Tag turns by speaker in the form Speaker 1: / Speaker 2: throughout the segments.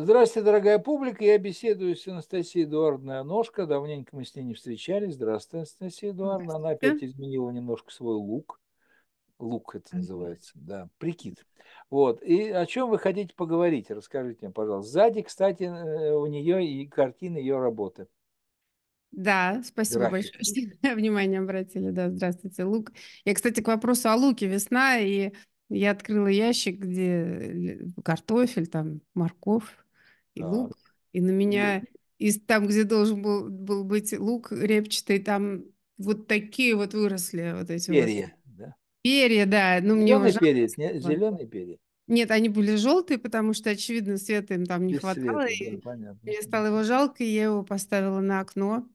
Speaker 1: Здравствуйте, дорогая публика. Я беседую с Анастасией Эдуардовной Аношко. Давненько мы с ней не встречались. Здравствуйте, Анастасия Эдуардовна. Она опять изменила немножко свой лук. Лук это называется, да, прикид. Вот. И о чем вы хотите поговорить? Расскажите мне, пожалуйста. Сзади, кстати, э, у нее и картины ее работы.
Speaker 2: Да, спасибо большое, что внимание обратили. Да, здравствуйте, Лук. Я, кстати, к вопросу о луке. Весна, и я открыла ящик, где э, картофель, там, морковь, и лук. И на меня из там, где должен был, был быть лук репчатый, там вот такие вот выросли вот эти перья, вот. да. Перья, да. Ну, зеленые мне перья, не, зеленые перья. Нет, они были желтые, потому что, очевидно, света им там не Без хватало. Света, и да, понятно. Мне стало его жалко, и я его поставила на окно,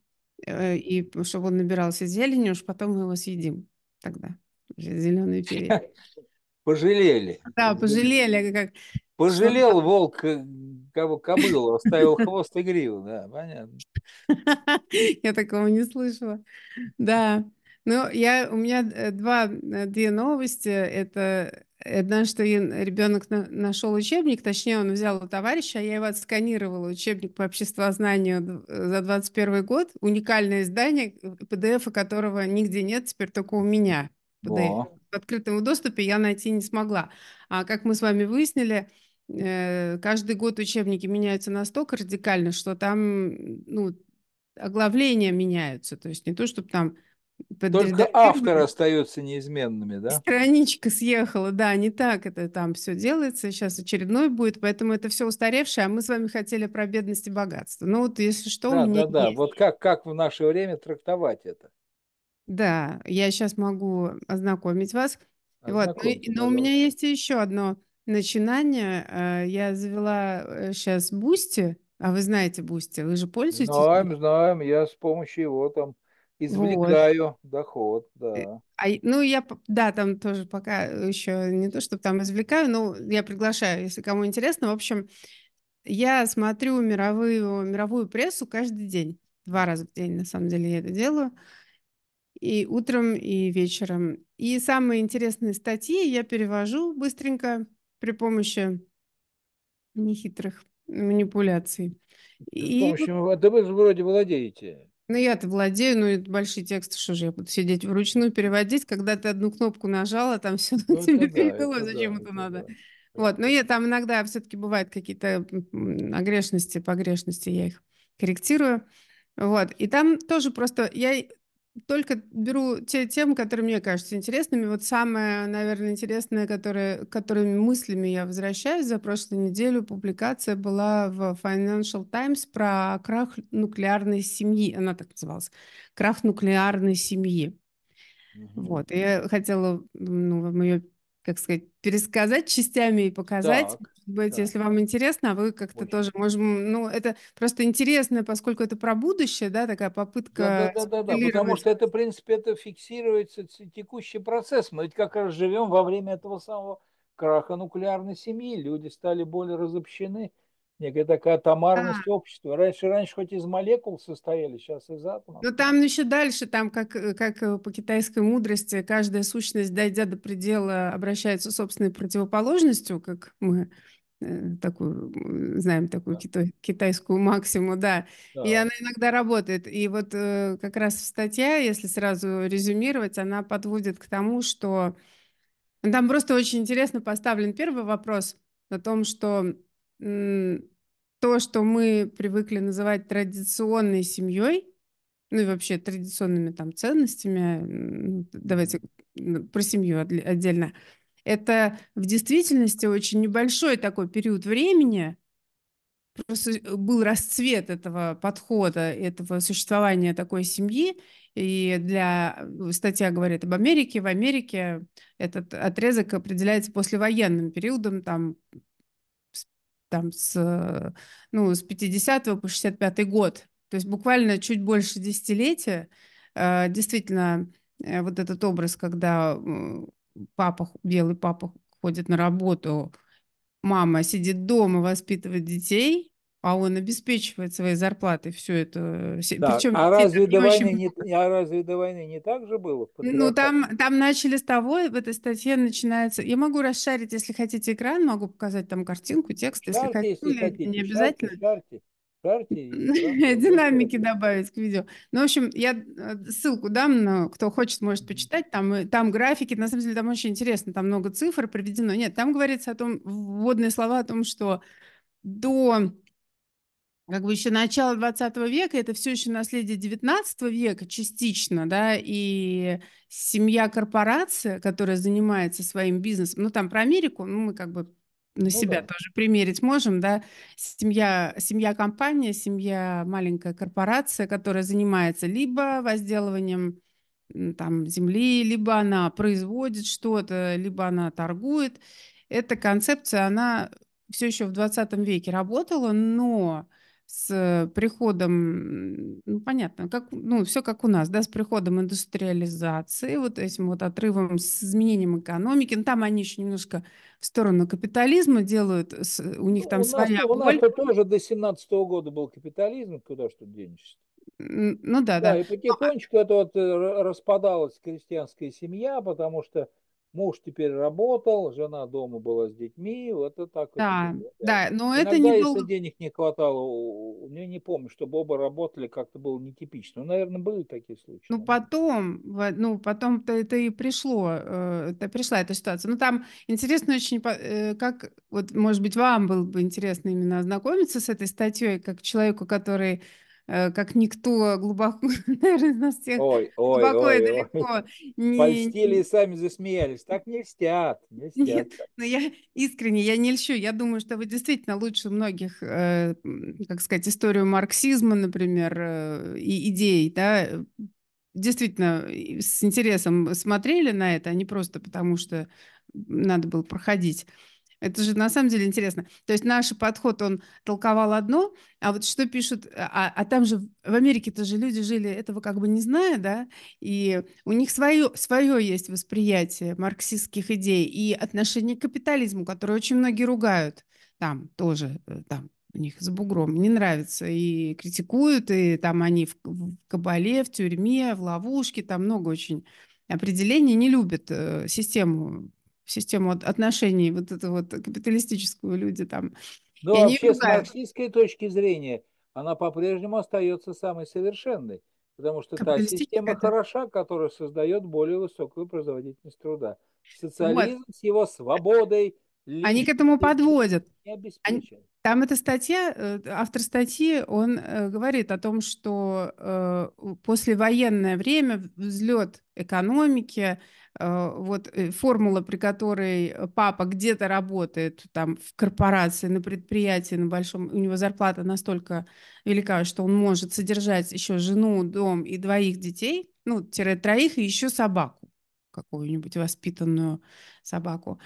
Speaker 2: э, и чтобы он набирался зелени, уж потом мы его съедим тогда. Зеленые перья.
Speaker 1: Пожалели. Да, пожалели, как Пожалел волк э, кого кобылу, оставил хвост и гриву, да, понятно.
Speaker 2: Я такого не слышала. Да. Ну, я, у меня э, два, э, две новости. Это одна, что ребенок на, нашел учебник, точнее, он взял у товарища, а я его отсканировала, учебник по обществознанию за 21 год, уникальное издание, PDF которого нигде нет, теперь только у меня. PDF. В открытом доступе я найти не смогла. А как мы с вами выяснили, Э, каждый год учебники меняются настолько радикально, что там ну, оглавления меняются. То есть не то, чтобы там... Только авторы
Speaker 1: остаются неизменными, да?
Speaker 2: Страничка съехала, да, не так это там все делается. Сейчас очередной будет, поэтому это все устаревшее, а мы с вами хотели про бедность и богатство. Ну вот если что, да, у меня Да, да, есть.
Speaker 1: вот как, как в наше время трактовать это?
Speaker 2: Да, я сейчас могу ознакомить вас. вот. Но, но у меня есть еще одно начинание. Э, я завела сейчас э, Бусти, а вы знаете Бусти, вы же пользуетесь? Знаем,
Speaker 1: знаем, я с помощью его там извлекаю вот. доход, э, да.
Speaker 2: А, ну, я, да, там тоже пока еще не то, чтобы там извлекаю, но я приглашаю, если кому интересно. В общем, я смотрю мировую, мировую прессу каждый день, два раза в день, на самом деле, я это делаю и утром, и вечером. И самые интересные статьи я перевожу быстренько при помощи нехитрых манипуляций.
Speaker 1: И... С помощью, а да вы вроде владеете.
Speaker 2: Ну, я-то владею, но ну, это большие тексты, что же я буду сидеть вручную, переводить. Когда ты одну кнопку нажала, там все ну, тебе да, перевело, это зачем да, это, это надо? Да. Вот, но я там иногда все-таки бывают какие-то огрешности, погрешности, я их корректирую. Вот, и там тоже просто я только беру те темы, которые мне кажутся интересными. Вот самое, наверное, интересное, которое, которыми мыслями я возвращаюсь за прошлую неделю, публикация была в Financial Times про крах нуклеарной семьи. Она так называлась. Крах нуклеарной семьи. Mm-hmm. Вот, и я хотела ну, вам ее как сказать, пересказать частями и показать. Так, Может быть, так. если вам интересно, а вы как-то тоже можем. Ну, это просто интересно, поскольку это про будущее, да, такая попытка. Да, да, да, да, да потому что это,
Speaker 1: в принципе, это фиксируется текущий процесс. Мы ведь как раз живем во время этого самого краха нуклеарной семьи. Люди стали более разобщены некая такая атомарность да. общества. Раньше, раньше хоть из молекул состояли, сейчас из атомов. Но ну,
Speaker 2: там еще дальше, там как, как э, по китайской мудрости, каждая сущность, дойдя до предела, обращается собственной противоположностью, как мы э, такую, знаем такую да. китайскую максиму, да. да. И она иногда работает. И вот э, как раз в статье, если сразу резюмировать, она подводит к тому, что ну, там просто очень интересно поставлен первый вопрос о том, что то, что мы привыкли называть традиционной семьей, ну и вообще традиционными там ценностями, давайте про семью отдельно, это в действительности очень небольшой такой период времени, просто был расцвет этого подхода, этого существования такой семьи. И для э, статья говорит об Америке. В Америке этот отрезок определяется послевоенным периодом, там там с, э, ну, с 50 по 65 год. То есть буквально чуть больше десятилетия э, действительно э, вот этот образ, когда папа, белый папа ходит на работу, мама сидит дома, воспитывает детей, а он обеспечивает своей зарплатой все это. Э, да. Причем а, разве до войны
Speaker 1: не, а разве до войны не так же было? Ну,
Speaker 2: там, там начали с того, в этой статье начинается... Я могу расшарить, если хотите, экран, могу показать там картинку, текст, шарьте, если хотите. Если ну, хотите. Не обязательно.
Speaker 1: Шарьте, шарьте.
Speaker 2: Динамики добавить к видео. Ну, в общем, я э, ссылку дам, но кто хочет, может почитать. Там, э, там графики, на самом деле, там очень интересно, там много цифр приведено. Нет, там говорится о том, вводные слова о том, что до как бы еще начало 20 века, это все еще наследие 19 века частично, да, и семья-корпорация, которая занимается своим бизнесом, ну там про Америку, ну мы как бы на ну, себя да. тоже примерить можем, да, семья, семья-компания, семья маленькая корпорация, которая занимается либо возделыванием там земли, либо она производит что-то, либо она торгует. Эта концепция, она все еще в 20 веке работала, но с приходом, ну, понятно, как, ну, все как у нас, да, с приходом индустриализации, вот этим вот отрывом с изменением экономики, ну, там они еще немножко в сторону капитализма делают, с, у них ну, там у своя нас, боль. У нас
Speaker 1: тоже до 17 -го года был капитализм, куда что денешься.
Speaker 2: Ну да, да. да. И ну, а
Speaker 1: потихонечку Но... это вот э, распадалась крестьянская семья, потому что муж теперь работал, жена дома была с детьми, вот это так. Да, это, да, но Иногда, это не если было... денег не хватало, я не помню, чтобы оба работали, как-то было нетипично. Ну, наверное, были такие случаи.
Speaker 2: Ну, потом, ну, потом-то это и пришло, э, это пришла эта ситуация. Ну, там интересно очень, э, как, вот, может быть, вам было бы интересно именно ознакомиться с этой статьей, как человеку, который Э, как никто глубоко, наверное, из нас всех
Speaker 1: ой, ой, глубоко ой, и далеко. Не... Польстили и сами засмеялись. Так не льстят. Не льстят. Нет,
Speaker 2: но я искренне, я не льщу. Я думаю, что вы действительно лучше многих, э, как сказать, историю марксизма, например, э, и идей, да, э, действительно с интересом смотрели на это, а не просто потому, что надо было проходить. Это же на самом деле интересно. То есть наш подход, он толковал одно, а вот что пишут, а, а там же в Америке тоже люди жили этого как бы не зная, да, и у них свое, свое есть восприятие марксистских идей и отношение к капитализму, которое очень многие ругают там тоже, э, там у них с бугром не нравится, и критикуют, и там они в, в кабале, в тюрьме, в ловушке, там много очень определений, не любят э, систему в систему отношений, вот эту вот капиталистическую люди там. Но и вообще с
Speaker 1: марксистской точки зрения она по-прежнему остается самой совершенной, потому что та система это... хороша, которая создает более высокую производительность труда. Социализм вот. с его свободой.
Speaker 2: Они к этому подводят. Они, там эта статья, э, автор статьи, он э, говорит о том, что э, послевоенное время, взлет экономики, вот формула, при которой папа где-то работает там в корпорации, на предприятии, на большом, у него зарплата настолько велика, что он может содержать еще жену, дом и двоих детей, ну, тире троих, и еще собаку, какую-нибудь воспитанную собаку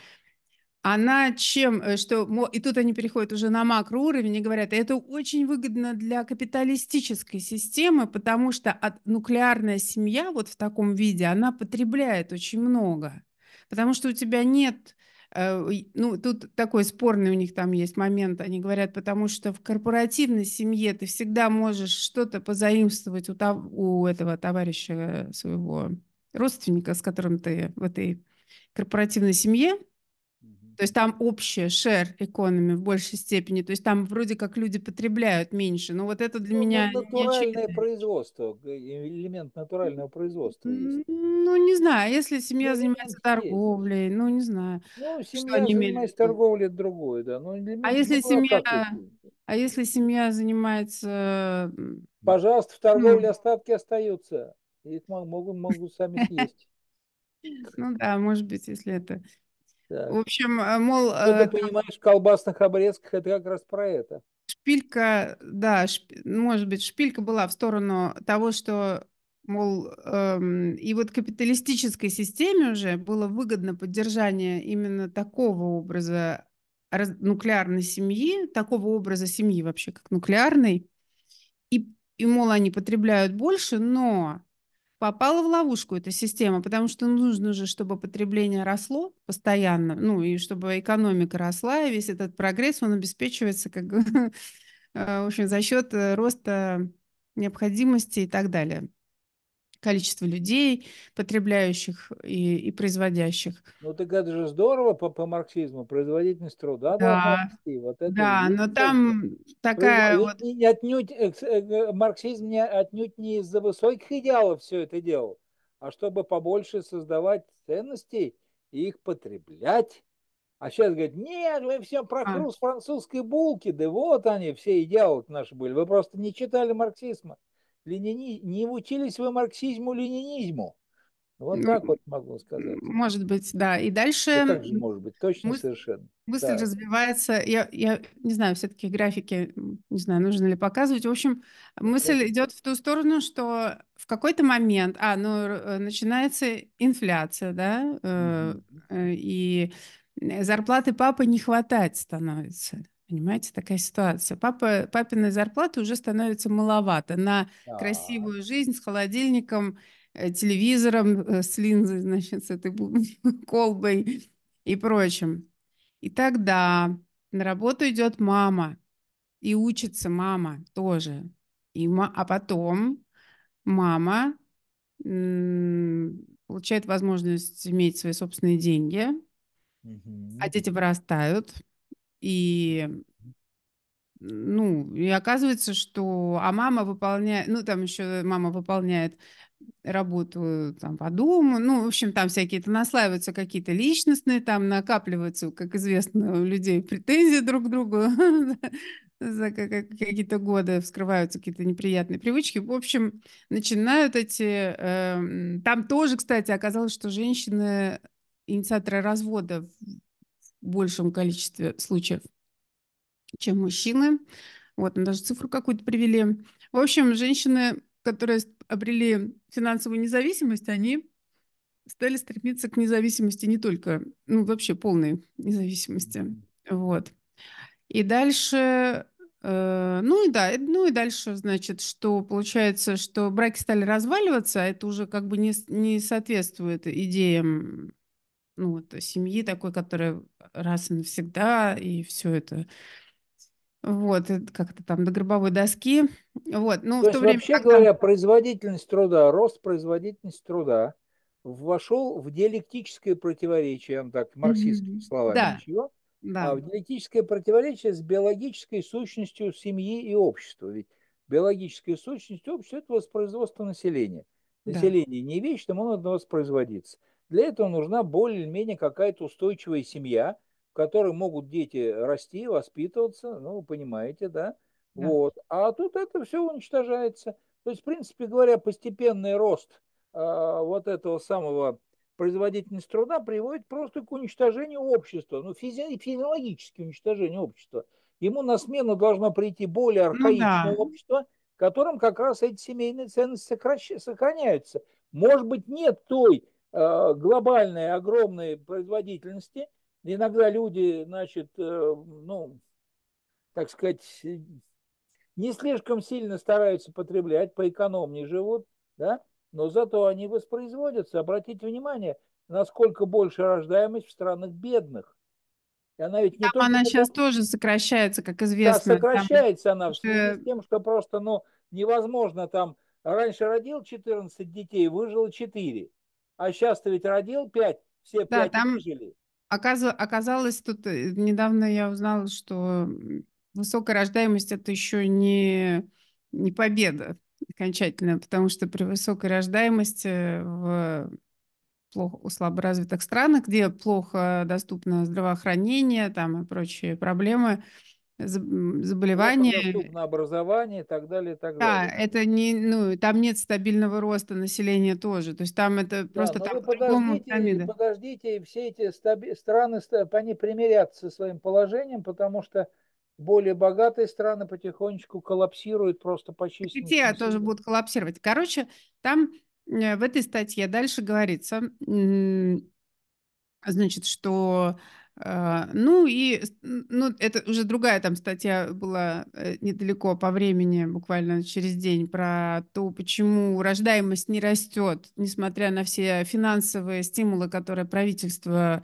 Speaker 2: она чем, э, что, и тут они переходят уже на макроуровень и говорят, это очень выгодно для капиталистической системы, потому что от, нуклеарная семья вот в таком виде, она потребляет очень много, потому что у тебя нет э, ну, тут такой спорный у них там есть момент, они говорят, потому что в корпоративной семье ты всегда можешь что-то позаимствовать у, тов- у этого товарища своего родственника, с которым ты в этой корпоративной семье, то есть там общее share economy в большей степени. То есть там вроде как люди потребляют меньше. Но вот это для ну, меня... Ну, натуральное
Speaker 1: производство, элемент натурального производства.
Speaker 2: Есть. Ну, не знаю, если семья ну, занимается торговлей, ну, не знаю. Ну, семья что занимается
Speaker 1: торговлей, другой, да. Но а если семья...
Speaker 2: А если семья занимается... Пожалуйста, в торговле ну...
Speaker 1: остатки остаются. Их могут, могут сами съесть.
Speaker 2: Ну да, может быть, если это в общем, э, мол... Ну, ты э,
Speaker 1: понимаешь, в колбасных обрезках это как раз про это.
Speaker 2: Шпилька, да, шп... может быть, шпилька была в сторону того, что, мол, эм, и вот капиталистической системе уже было выгодно поддержание именно такого образа раз... нуклеарной семьи, такого образа семьи вообще, как нуклеарной. И, и, мол, они потребляют больше, но попала в ловушку эта система, потому что нужно же, чтобы потребление росло постоянно, ну и чтобы экономика росла, и весь этот прогресс, он обеспечивается как, э, в общем, за счет э, роста необходимости и так далее количество людей, потребляющих и, и производящих.
Speaker 1: Ну так это же здорово по, по марксизму, производительность труда да. расти. Вот это да, но там
Speaker 2: такая вот...
Speaker 1: Не, отнюдь, э, э, марксизм не, отнюдь не из-за высоких идеалов все это делал, а чтобы побольше создавать ценностей и их потреблять. А сейчас говорят, нет, вы все про а. французской булки, да вот они, все идеалы наши были, вы просто не читали марксизма ленини... не учились вы марксизму, ленинизму. Вот так вот могу сказать.
Speaker 2: Может быть, да. И дальше... Ну, как же
Speaker 1: может быть, точно Мыс... совершенно. Мысль да.
Speaker 2: развивается. Я, я не знаю, все-таки графики, не знаю, нужно ли показывать. В общем, мысль Это... идет в ту сторону, что в какой-то момент, а, ну, э, начинается инфляция, да, mm-hmm. и зарплаты папы не хватать становится. Понимаете, такая ситуация. Папа, папиной зарплата уже становится маловато на да. красивую жизнь с холодильником, э, телевизором, э, с линзой, значит, с этой колбой и прочим. И тогда на работу идет мама, и учится мама тоже. И, а потом мама получает возможность иметь свои собственные деньги, угу. а дети вырастают, и ну, и оказывается, что... А мама выполняет... Ну, там еще мама выполняет работу там по дому, ну, в общем, там всякие, то наслаиваются какие-то личностные, там накапливаются, как известно, у людей претензии друг к другу за какие-то годы, вскрываются какие-то неприятные привычки. В общем, начинают эти... Эм, там тоже, кстати, оказалось, что женщины инициаторы развода большем количестве случаев, чем мужчины. Вот, даже цифру какую-то привели. В общем, женщины, которые обрели финансовую независимость, они стали стремиться к независимости не только, ну, вообще полной независимости. Вот. И дальше, э, ну и да, ну и дальше, значит, что получается, что браки стали разваливаться, а это уже как бы не, не соответствует идеям ну, вот, э, семьи такой, которая раз и навсегда, и все это вот, э, как-то там до гробовой доски. Вот, ну, То в то время, вообще
Speaker 1: когда... говоря, производительность труда, рост производительности труда вошел в диалектическое противоречие, так, марксистскими mm-hmm. словами, да. ничего, да. а в диалектическое противоречие с биологической сущностью семьи и общества. Ведь биологическая сущность общества – это воспроизводство населения. Население да. не вечно, оно должно воспроизводиться. Для этого нужна более-менее какая-то устойчивая семья, в которой могут дети расти, воспитываться, ну, вы понимаете, да? да? Вот. А тут это все уничтожается. То есть, в принципе говоря, постепенный рост э, вот этого самого производительность труда приводит просто к уничтожению общества, ну, физи- физиологически уничтожению общества. Ему на смену должно прийти более ну архаичное ну, да. общество, в котором как раз эти семейные ценности сокращ- сохраняются. Может быть, нет той Э, глобальной, огромной производительности. Иногда люди, значит, э, ну, так сказать, не слишком сильно стараются потреблять, поэкономнее живут, да, но зато они воспроизводятся. Обратите внимание, насколько больше рождаемость в странах бедных. И она ведь не Там только... она сейчас
Speaker 2: тоже сокращается, как известно. Да, сокращается
Speaker 1: там... она в связи с тем, что просто, ну, невозможно там... Раньше родил 14 детей, выжило 4 а сейчас ты ведь родил пять, все да, пять там жили.
Speaker 2: Оказалось, тут э, недавно я узнала, что высокая рождаемость это еще не, не победа окончательная, потому что при высокой рождаемости в плохо, у развитых странах, где плохо доступно здравоохранение там, и прочие проблемы, ну, заболевания.
Speaker 1: на образование и так далее, и так далее. Да,
Speaker 2: это не, ну, там нет стабильного роста населения тоже. То есть там это да, просто там по-другому.
Speaker 1: Подождите, и все эти стаби- страны, они примирятся со своим положением, потому что более богатые страны потихонечку коллапсируют просто почти. И те
Speaker 2: тоже будут коллапсировать. Короче, там э, в этой статье дальше говорится, значит, что Э, ну и ну, это уже другая там статья была э, недалеко по времени, буквально через день, про то, почему рождаемость не растет, несмотря на все финансовые стимулы, которые правительство,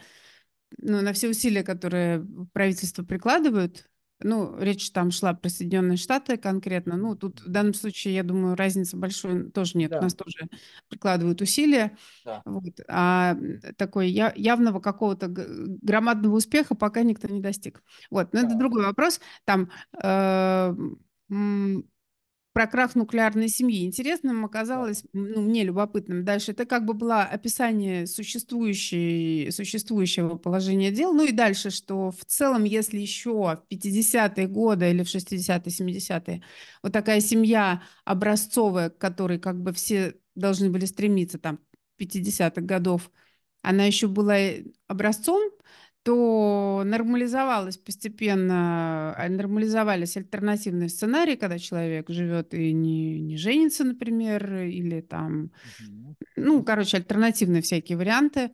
Speaker 2: ну, на все усилия, которые правительство прикладывают ну, речь там шла про Соединенные Штаты конкретно. Ну, тут в данном случае, я думаю, разницы большой тоже нет. Да. У нас тоже прикладывают усилия. Да. Вот. А такой явного какого-то громадного успеха пока никто не достиг. Вот, но да. это другой вопрос. Там э, про крах нуклеарной семьи. Интересным оказалось, ну, мне любопытным дальше, это как бы было описание существующей, существующего положения дел. Ну и дальше, что в целом, если еще в 50-е годы или в 60-е, 70-е вот такая семья образцовая, к которой как бы все должны были стремиться там 50-х годов, она еще была образцом, то нормализовалось постепенно, а, нормализовались альтернативные сценарии, когда человек живет и не, не женится, например, или там, угу. ну, короче, альтернативные всякие варианты.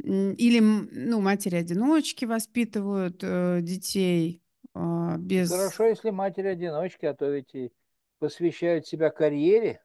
Speaker 2: Или, ну, матери-одиночки воспитывают э, детей э, без... Хорошо,
Speaker 1: если матери-одиночки, а то ведь и посвящают себя карьере.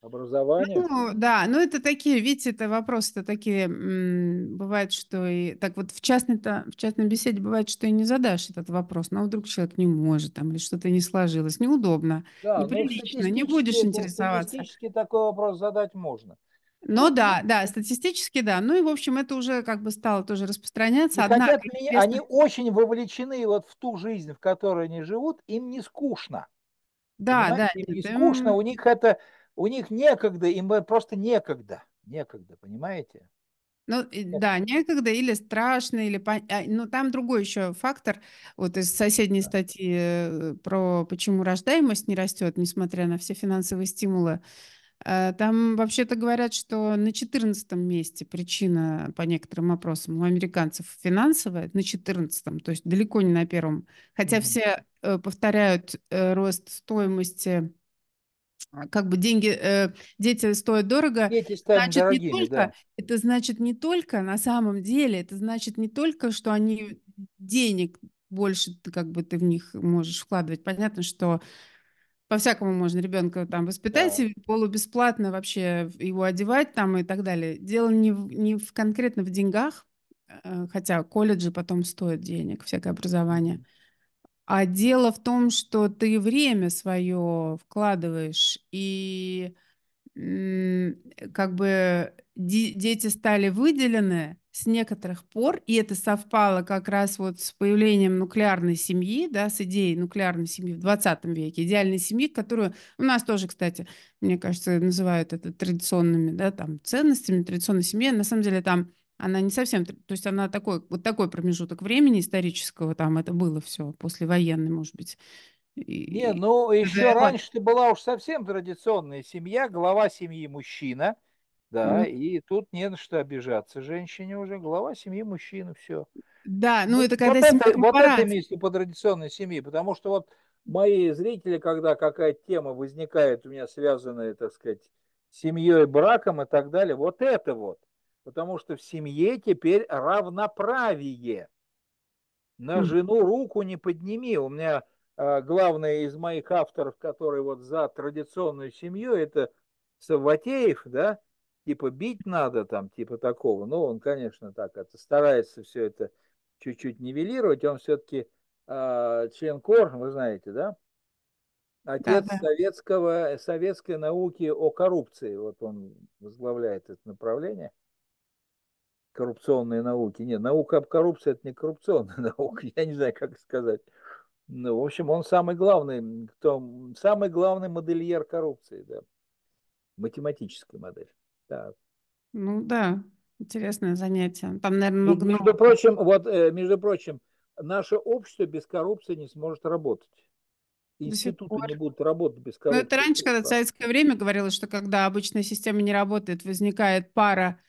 Speaker 1: Образование? Ну,
Speaker 2: да, ну это такие, видите, это вопросы-то такие, бывает, что и... Так вот в частной-то, в частной беседе бывает, что и не задашь этот вопрос, но вдруг человек не может, там, или что-то не сложилось, неудобно, да, ну неприлично, не будешь ну, интересоваться.
Speaker 1: Статистически такой вопрос задать можно.
Speaker 2: Ну да, ну. да, статистически да. Ну и, в общем, это уже как бы стало тоже распространяться. Однако, хотят, интересно... Они очень вовлечены вот в
Speaker 1: ту жизнь, в которой они живут, им не скучно. Да, Понимаете? да. Им не это... скучно, у них
Speaker 2: это у них некогда, им просто некогда, некогда,
Speaker 1: понимаете?
Speaker 2: Ну да, некогда или страшно, или но а, ну, там другой еще фактор. Вот из соседней статьи э, про почему рождаемость не растет, несмотря на все финансовые стимулы. А, там вообще-то говорят, что на 14 месте причина, по некоторым опросам, у американцев финансовая, на 14, то есть далеко не на первом. Хотя mm-hmm. все э, повторяют э, рост стоимости а, как бы деньги, э, дети стоят дорого, дети значит дорогими, не только, да. это значит не только на самом деле, это значит не только, что они денег больше, как бы ты в них можешь вкладывать. Понятно, что по-всякому можно ребенка там воспитать, да. и полубесплатно вообще его одевать там и так далее. Дело не в, не в конкретно в деньгах, э, хотя колледжи потом стоят денег, всякое образование. Mm а дело в том, что ты время свое вкладываешь, и как бы дети стали выделены с некоторых пор, и это совпало как раз вот с появлением нуклеарной семьи, да, с идеей нуклеарной семьи в 20 веке, идеальной семьи, которую у нас тоже, кстати, мне кажется, называют это традиционными, да, там, ценностями, традиционной семьи. На самом деле там она не совсем, то есть она такой, вот такой промежуток времени исторического, там это было все, послевоенный, может быть. И, не, ну и еще раньше
Speaker 1: ты была уж совсем традиционная семья, глава семьи мужчина, да, mm-hmm. и тут не на что обижаться женщине уже, глава семьи мужчина, все.
Speaker 2: Да, ну, ну это когда вот семья это, Вот это место
Speaker 1: по традиционной семье, потому что вот мои зрители, когда какая-то тема возникает у меня связанная, так сказать, семьей, браком и так далее, вот это вот потому что в семье теперь равноправие. На хм. жену руку не подними. У меня э, а, главный из моих авторов, который вот за традиционную семью, это Савватеев, да, типа бить надо там, типа такого. Ну, он, конечно, так это старается все это чуть-чуть нивелировать. Он все-таки э, а, член КОР, вы знаете, да? Отец да, да. советского, советской науки о коррупции. Вот он возглавляет это направление коррупционные науки. Нет, наука об коррупции – это не коррупционная наука, я не знаю, как сказать. Ну, в общем, он самый главный, кто, самый главный модельер коррупции, да. Математическая модель. Да.
Speaker 2: Ну да, интересное занятие. Там, наверное, много... И, между
Speaker 1: прочим, вот, э, между прочим, наше общество без коррупции не сможет работать институты не будут работать без ну, коррупции. Но это
Speaker 2: раньше, когда в советское время говорилось, что когда обычная система не работает, возникает пара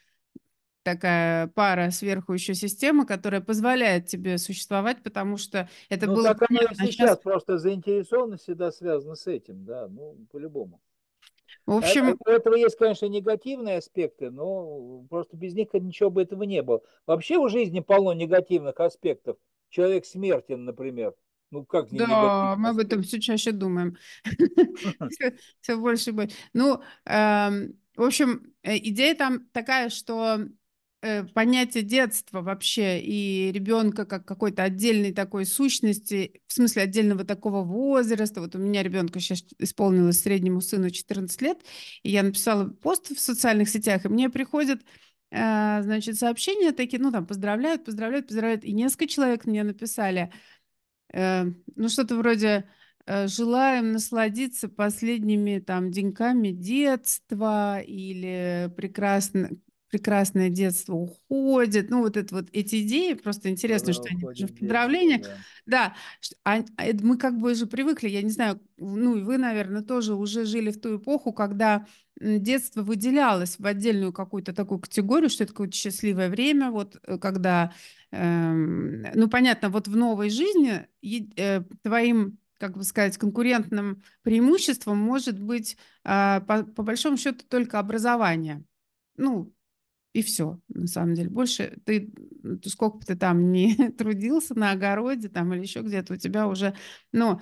Speaker 2: такая пара сверху еще система, которая позволяет тебе существовать, потому что это ну, было... Так сейчас, а сейчас
Speaker 1: просто заинтересованность всегда связана с этим, да, ну, по-любому. В э, общем... Это, у этого есть, конечно, негативные аспекты, но просто без них ничего бы этого не было. Вообще у жизни полно негативных аспектов. Человек смертен, например. Ну, как не Да,
Speaker 2: мы об этом все чаще думаем. Все больше и больше. Ну, эм, в общем, э, идея там такая, что Э, понятие детства вообще и ребенка как какой-то отдельной такой сущности, в смысле отдельного такого возраста. Вот у меня ребенка сейчас исполнилось среднему сыну 14 лет, и я написала пост в социальных сетях, и мне приходят э, значит, сообщения такие, ну, там, поздравляют, поздравляют, поздравляют. И несколько человек мне написали, э, ну, что-то вроде «Желаем насладиться последними, там, деньками детства» или прекрасно, прекрасное детство уходит. Ну, вот это вот эти идеи, просто интересно, что они уже в поздравлениях. Да, да. А, а мы как бы уже привыкли, я не знаю, ну и вы, наверное, тоже уже жили в ту эпоху, когда детство выделялось в отдельную какую-то такую категорию, что это какое-то счастливое время, вот э, когда, эм, ну, понятно, вот в новой жизни э, твоим как бы сказать, конкурентным преимуществом может быть, э, по, по большому счету, только образование ну, и все, на самом деле. Больше ты, сколько бы ты там не трудился на огороде там или еще где-то, у тебя уже, ну,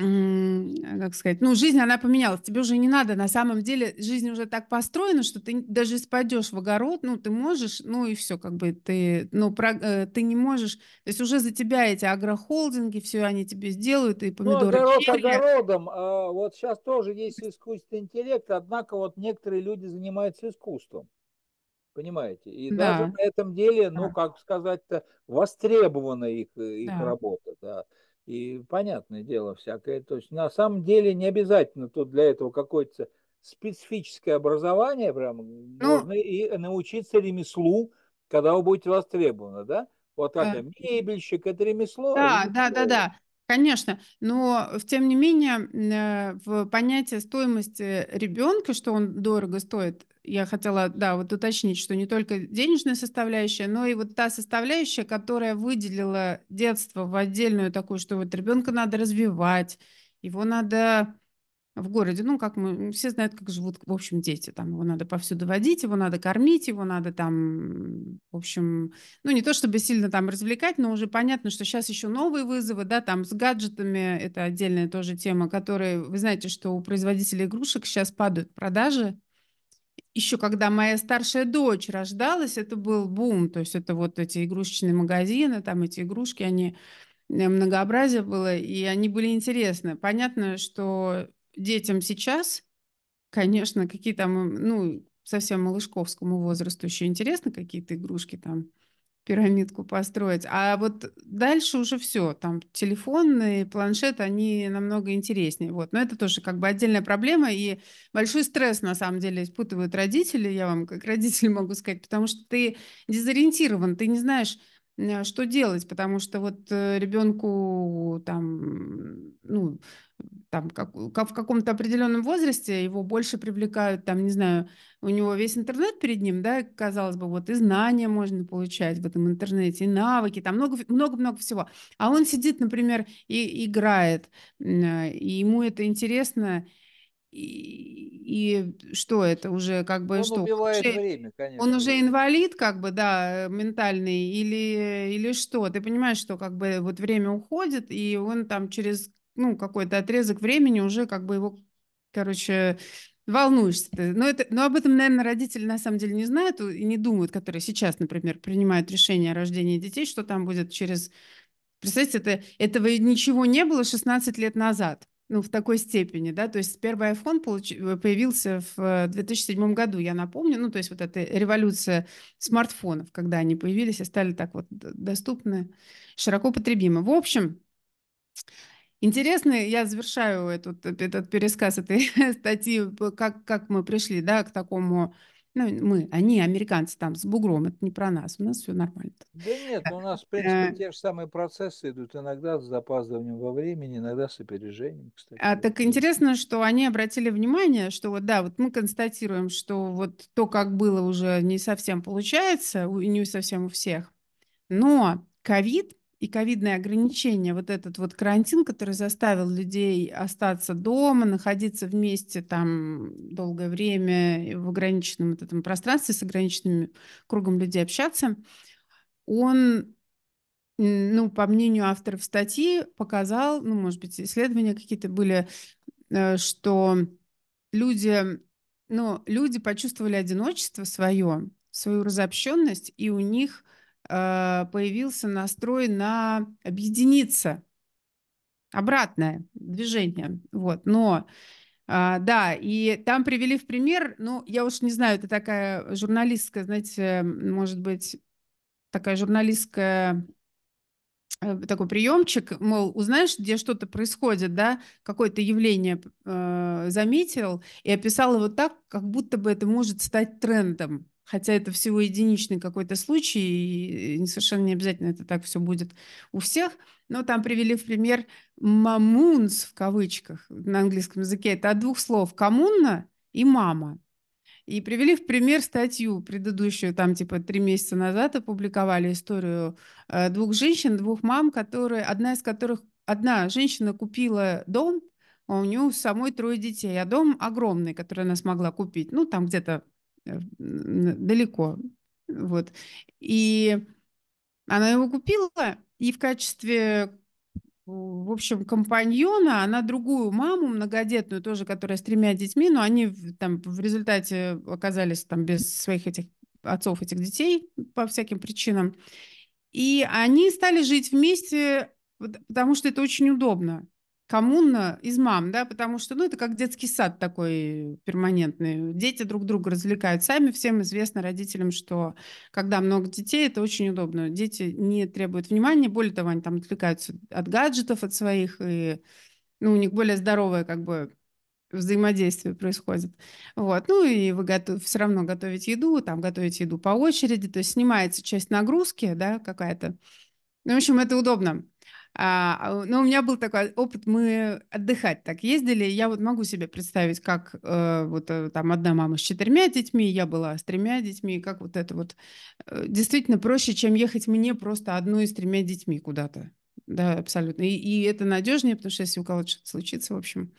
Speaker 2: а как сказать, ну, жизнь, она поменялась, тебе уже не надо, на самом деле, жизнь уже так построена, что ты даже спадешь в огород, ну, ты можешь, ну, и все, как бы, ты, ну, про, э, ты не можешь, то есть уже за тебя эти агрохолдинги, все они тебе сделают, и ну, помидоры. Ну, огород черри. огородом,
Speaker 1: а, вот сейчас тоже есть искусственный интеллект, однако вот некоторые люди занимаются искусством понимаете? И да. даже на этом деле, ну, как сказать-то, востребована их, их да. работа, да. И понятное дело всякое. То есть на самом деле не обязательно тут для этого какое-то специфическое образование, прям ну, можно и научиться ремеслу, когда вы будете востребованы, да? Вот как да. мебельщик, это ремесло. Да, ремесло. да, да, да.
Speaker 2: Конечно, но э, тем не менее э, в понятие стоимости э, ребенка, что он дорого стоит, я хотела, да, вот уточнить, что не только денежная составляющая, но и вот та составляющая, которая выделила детство в отдельную такую, что вот ребенка надо развивать, его надо в городе, ну, как мы, все знают, как живут, в общем, дети, там, его надо повсюду водить, его надо кормить, его надо там, в общем, ну, не то чтобы сильно там развлекать, но уже понятно, что сейчас еще новые вызовы, да, там, с гаджетами, это отдельная тоже тема, которые, вы знаете, что у производителей игрушек сейчас падают продажи, еще когда моя старшая дочь рождалась, это был бум, то есть это вот эти игрушечные магазины, там эти игрушки, они э, многообразие было, и они были интересны. Понятно, что детям сейчас, конечно, какие там, ну, совсем малышковскому возрасту еще интересно какие-то игрушки там, пирамидку построить. А вот дальше уже все, там телефоны, планшет, они намного интереснее. Вот. Но это тоже как бы отдельная проблема, и большой стресс на самом деле испытывают родители, я вам как родитель могу сказать, потому что ты дезориентирован, ты не знаешь, э, что делать, потому что вот э, ребенку там, ну, там как, в каком-то определенном возрасте его больше привлекают, там, не знаю, у него весь интернет перед ним, да, казалось бы, вот и знания можно получать в этом интернете, и навыки, там много-много-много всего. А он сидит, например, и играет, э, и ему это интересно, и, и что это уже как бы он что убивает уже,
Speaker 1: время, конечно. он уже
Speaker 2: инвалид как бы да э, ментальный или или что ты понимаешь что как бы вот время уходит и он там через ну, какой-то отрезок времени уже как бы его, короче, волнуешься. Но, это, но об этом, наверное, родители на самом деле не знают и не думают, которые сейчас, например, принимают решение о рождении детей, что там будет через... Представьте, это, этого ничего не было 16 лет назад. Ну, в такой степени, да, то есть первый iPhone получ... Э, появился в 2007 э, году, я напомню, ну, то есть вот эта революция смартфонов, когда они появились и стали так вот доступны, широко потребимы. В общем, Интересно, я завершаю этот, этот пересказ этой статьи, как, как мы пришли да, к такому ну, мы, они, американцы там с бугром, это не про нас, у нас все нормально.
Speaker 1: Да нет, а, ну, у нас, в принципе, э, те же самые процессы идут, иногда с запаздыванием во времени, иногда с опережением,
Speaker 2: кстати. А так интересно, что они обратили внимание, что вот, да, вот мы констатируем, что вот то, как было, уже не совсем получается, и не совсем у всех, но ковид и ковидные ограничения, вот этот вот карантин, который заставил людей остаться дома, находиться вместе там долгое время в ограниченном вот этом пространстве с ограниченным кругом людей общаться, он, ну, по мнению авторов статьи, показал, ну, может быть, исследования какие-то были, э, что люди, ну, люди почувствовали одиночество свое, свою разобщенность, и у них Э, появился настрой на объединиться, обратное движение. Вот. Но а, да, и там привели в пример, ну, я уж не знаю, это такая журналистская, знаете, может быть, такая журналистская э, такой приемчик, мол, узнаешь, где что-то происходит, да, какое-то явление э, заметил и описал его так, как будто бы это может стать трендом хотя это всего единичный какой-то случай, и совершенно не обязательно это так все будет у всех, но там привели в пример «мамунс» в кавычках на английском языке. Это от двух слов «коммунна» и «мама». И привели в пример статью предыдущую, там типа три месяца назад опубликовали историю э, двух женщин, двух мам, которые, одна из которых, одна женщина купила дом, а у нее самой трое детей, а дом огромный, который она смогла купить, ну там где-то Э, далеко. Вот. И она его купила, и в качестве в общем, компаньона, она другую маму многодетную тоже, которая с тремя детьми, но они там в результате оказались там без своих этих отцов этих детей по всяким причинам. И они стали жить вместе, потому что это очень удобно коммуна из мам, да, потому что, ну, это как детский сад такой перманентный. Дети друг друга развлекают сами. Всем известно родителям, что когда много детей, это очень удобно. Дети не требуют внимания, более того, они там отвлекаются от гаджетов, от своих, и ну, у них более здоровое как бы взаимодействие происходит. Вот. Ну и вы готов, все равно готовить еду, там готовить еду по очереди, то есть снимается часть нагрузки, да, какая-то. Ну, в общем, это удобно. А, но ну, у меня был такой опыт, мы отдыхать так ездили. Я вот могу себе представить, как э, вот э, там одна мама с четырьмя детьми, я была с тремя детьми, как вот это вот э, действительно проще, чем ехать мне просто одной с тремя детьми куда-то. Да, абсолютно. И, и это надежнее, потому что если у кого-то что-то случится, в общем,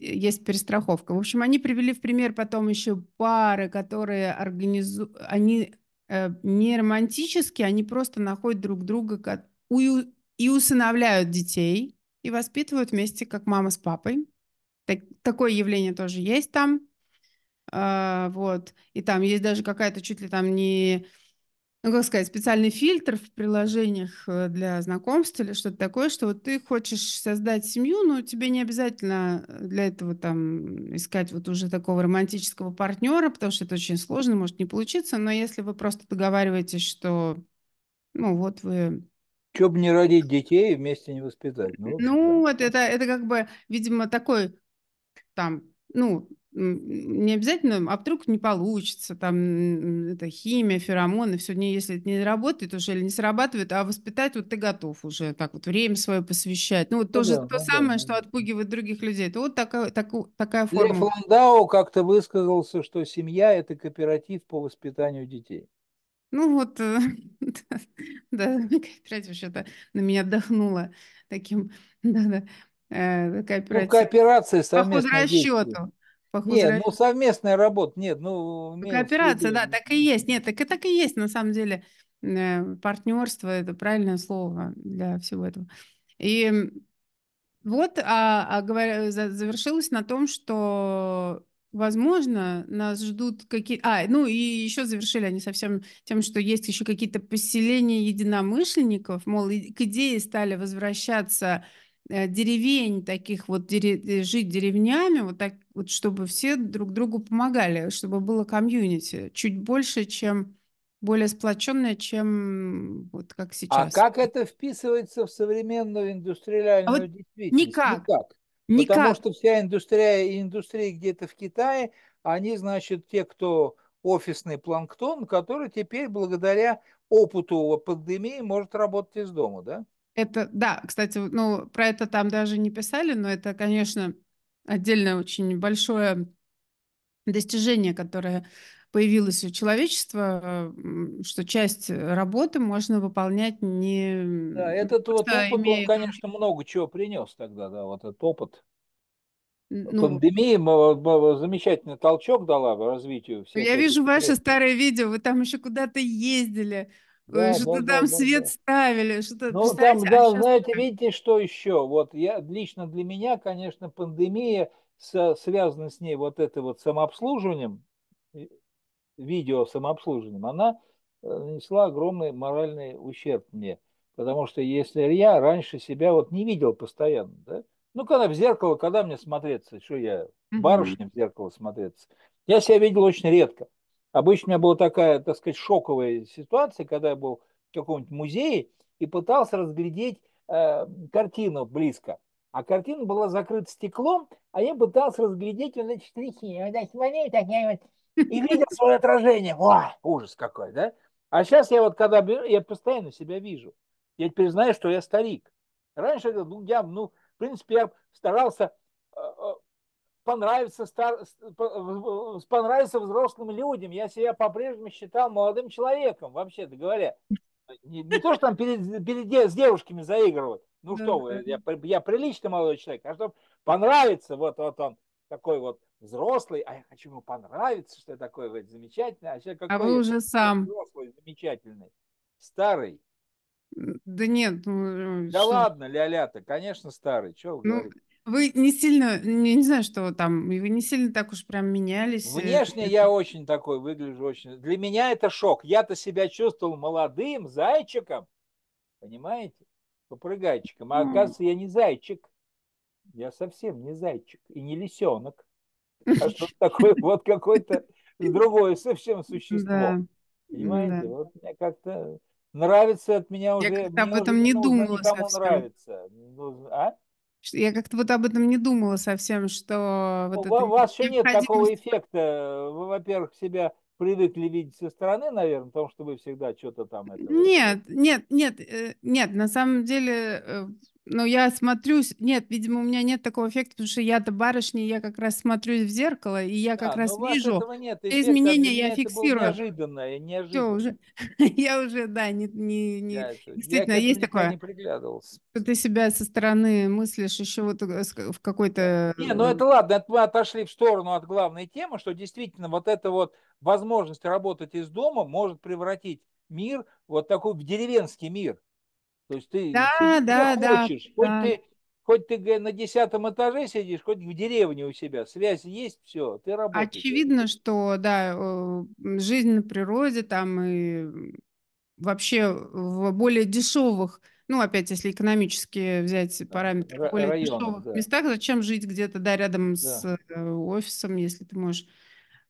Speaker 2: есть перестраховка. В общем, они привели в пример потом еще пары, которые организуют, они э, не романтические, они просто находят друг друга, и усыновляют детей и воспитывают вместе, как мама с папой. Так, такое явление тоже есть там. А, вот. И там есть даже какая-то чуть ли там не, ну, как сказать, специальный фильтр в приложениях э, для знакомств или что-то такое, что вот ты хочешь создать семью, но тебе не обязательно э, для этого там искать вот уже такого романтического партнера, потому что это очень сложно, может не получиться, но если вы просто договариваетесь, что ну вот вы Че бы не родить
Speaker 1: детей, и вместе не воспитать. Ну,
Speaker 2: ну вот это, это как бы, видимо, такой там, ну, не обязательно, а вдруг не получится, там, это химия, феромоны, все если это не работает уже или не срабатывает, а воспитать вот ты готов уже, так вот, время свое посвящать. Ну, вот ну тоже да, то ну да, самое, да. что отпугивает других людей. Это вот такая, такая, такая форма. Лев
Speaker 1: Ландау как-то высказался, что семья – это кооператив по воспитанию детей.
Speaker 2: Ну вот, э, да, кооператив что-то на меня отдохнула таким, да, да, кооператив. Ну, кооперация совместно. По расчету. нет, ну
Speaker 1: совместная работа, нет, ну... ну кооперация, да,
Speaker 2: так и есть, нет, так и так и есть, на самом деле, э, партнерство, это правильное слово для всего этого. И вот а, а говоря, завершилось на том, что Возможно, нас ждут какие... А, ну и еще завершили они совсем тем, что есть еще какие-то поселения единомышленников, мол, к идее стали возвращаться э, деревень таких вот дерев... Э, жить деревнями вот так вот чтобы все друг другу помогали чтобы было комьюнити чуть больше чем более сплоченное чем вот как а сейчас а как
Speaker 1: это вписывается в современную индустриальную а вот действительность никак. никак Никак. Потому что вся индустрия и индустрия где-то в Китае, они, значит, те, кто офисный планктон, который теперь благодаря опыту пандемии может работать из дома, да?
Speaker 2: Это, да, кстати, ну, про это там даже не писали, но это, конечно, отдельное очень большое достижение, которое появилось у человечества, что часть работы можно выполнять не... Да, этот вот опыт, имея... он,
Speaker 1: конечно, много чего принес тогда, да, вот этот опыт.
Speaker 2: Ну, Пандемия
Speaker 1: замечательный толчок дала развитию ну, всех. Я вижу
Speaker 2: вещей. ваше старое видео, вы там еще куда-то ездили,
Speaker 1: э, да, что-то да, там да, свет
Speaker 2: да. ставили, что-то. Ну там, а да, сейчас... знаете, видите,
Speaker 1: что еще? Вот я лично для меня, конечно, пандемия со, связана с ней вот это вот самообслуживанием видео самообслуживанием, она э, нанесла огромный моральный ущерб мне. Потому что если я раньше себя вот не видел постоянно, да? Ну, когда в зеркало, когда мне смотреться, что я, барышня в зеркало смотреться. Я себя видел очень редко. Обычно у меня была такая, так сказать, шоковая ситуация, когда я был в каком-нибудь музее и пытался разглядеть э, картину близко. А картина была закрыта стеклом, а я пытался разглядеть вот эти штрихи. Вот так смотрю, так я вот и видел свое отражение. Ва, ужас какой, да? А сейчас я вот, когда я постоянно себя вижу, я теперь знаю, что я старик. Раньше я, ну, я, ну, в принципе, я старался э, э, понравиться, стар, понравиться взрослым людям. Я себя по-прежнему считал молодым человеком, вообще-то говоря. Не, не то, что там перед, перед с девушками заигрывать. Ну что вы, я, я прилично молодой человек. А чтобы понравиться, вот, вот он, такой вот взрослый, а я хочу ему понравиться, что я такой вот замечательный. А, человек, а вы уже сам. Взрослый, замечательный, старый.
Speaker 2: Да нет. Ну, э, да что? ладно,
Speaker 1: ля-ля-то, конечно, старый. Чего вы
Speaker 2: ну, Вы не сильно, я не знаю, что там, вы не сильно так уж прям менялись. Э, Внешне я
Speaker 1: очень такой выгляжу, очень. Для меня это шок. Я-то себя чувствовал молодым зайчиком, понимаете? Попрыгайчиком. А оказывается, я не зайчик. Я совсем не зайчик и не лисенок а что такое вот какой то и другое совсем существо. Да.
Speaker 2: Понимаете, да. вот
Speaker 1: мне как-то нравится от меня уже... Я как-то об этом не думала совсем. нравится. Ну, а?
Speaker 2: Я как-то вот об этом не думала совсем, что... вот ну, у вас еще нет такого
Speaker 1: эффекта. Вы, во-первых, себя привыкли видеть со стороны, наверное, потому что вы всегда что-то там... Это... Нет,
Speaker 2: нет, нет, э, нет, на самом деле э, ну, я смотрюсь... Нет, видимо, у меня нет такого эффекта, потому что я-то барышня, я как раз смотрюсь в зеркало, и я как да, раз вижу... Нет. Эффект изменения я фиксирую.
Speaker 1: неожиданно,
Speaker 2: неожиданно. Все, уже... я уже, да, не... не, не... Я, Действительно, я есть такое. не приглядывался. Что ты себя со стороны мыслишь еще вот э, в какой-то... Не, ну это ладно, мы
Speaker 1: отошли в сторону от главной темы, что действительно вот эта вот возможность работать из дома может превратить мир вот такой в деревенский мир. То есть ты, да, ты да, да, хочешь, да, хоть, Ты, хоть ты на десятом этаже сидишь, хоть в деревне у себя, связь есть, все, ты работаешь.
Speaker 2: Очевидно, что, да, жизнь на природе там и вообще в более дешевых ну, опять, если экономически взять параметры Ра- более районов, дешевых да. местах, зачем жить где-то, да, рядом да. с э, офисом, если ты можешь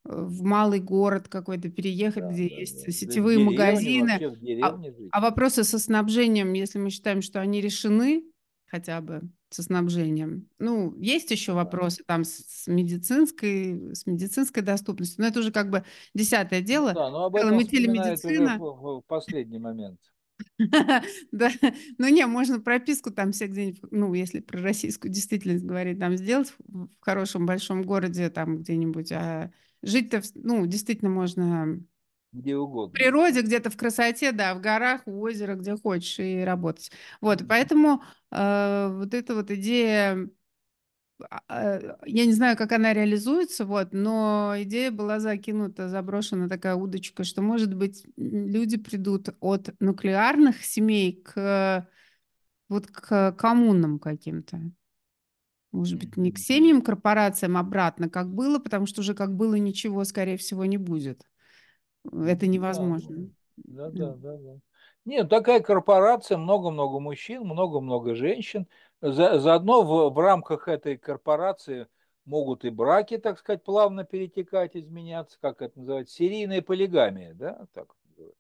Speaker 2: в малый город какой-то переехать, да, где да, есть да. сетевые да, магазины. А, деревне, вообще, а, а вопросы со снабжением, если мы считаем, что они решены хотя бы со снабжением. Ну, есть еще вопросы да. там с медицинской, с медицинской доступностью, но это уже как бы десятое ну дело. Да, но об этом мы телемедицина.
Speaker 1: Уже в последний момент.
Speaker 2: Да, ну не, можно прописку там все где-нибудь, ну, если про российскую действительность говорить, там сделать в хорошем большом городе, там где-нибудь, а Жить-то, ну, действительно можно... Где угодно. В природе, где-то в красоте, да, в горах, у озера, где хочешь, и работать. Вот, поэтому э, вот эта вот идея а, а, я не знаю, как она реализуется, вот, но идея была закинута, заброшена такая удочка, что, может быть, люди придут от нуклеарных семей к вот к коммунам каким-то. Может быть, не к семьям, корпорациям а обратно, как было, потому что уже как было ничего, скорее всего, не будет. Это невозможно.
Speaker 1: Да, да, да, да. Нет, такая корпорация, много-много мужчин, много-много женщин. За, заодно в, в рамках этой корпорации могут и браки, так сказать, плавно перетекать, изменяться, как это называется, серийная полигамия, да, так называется.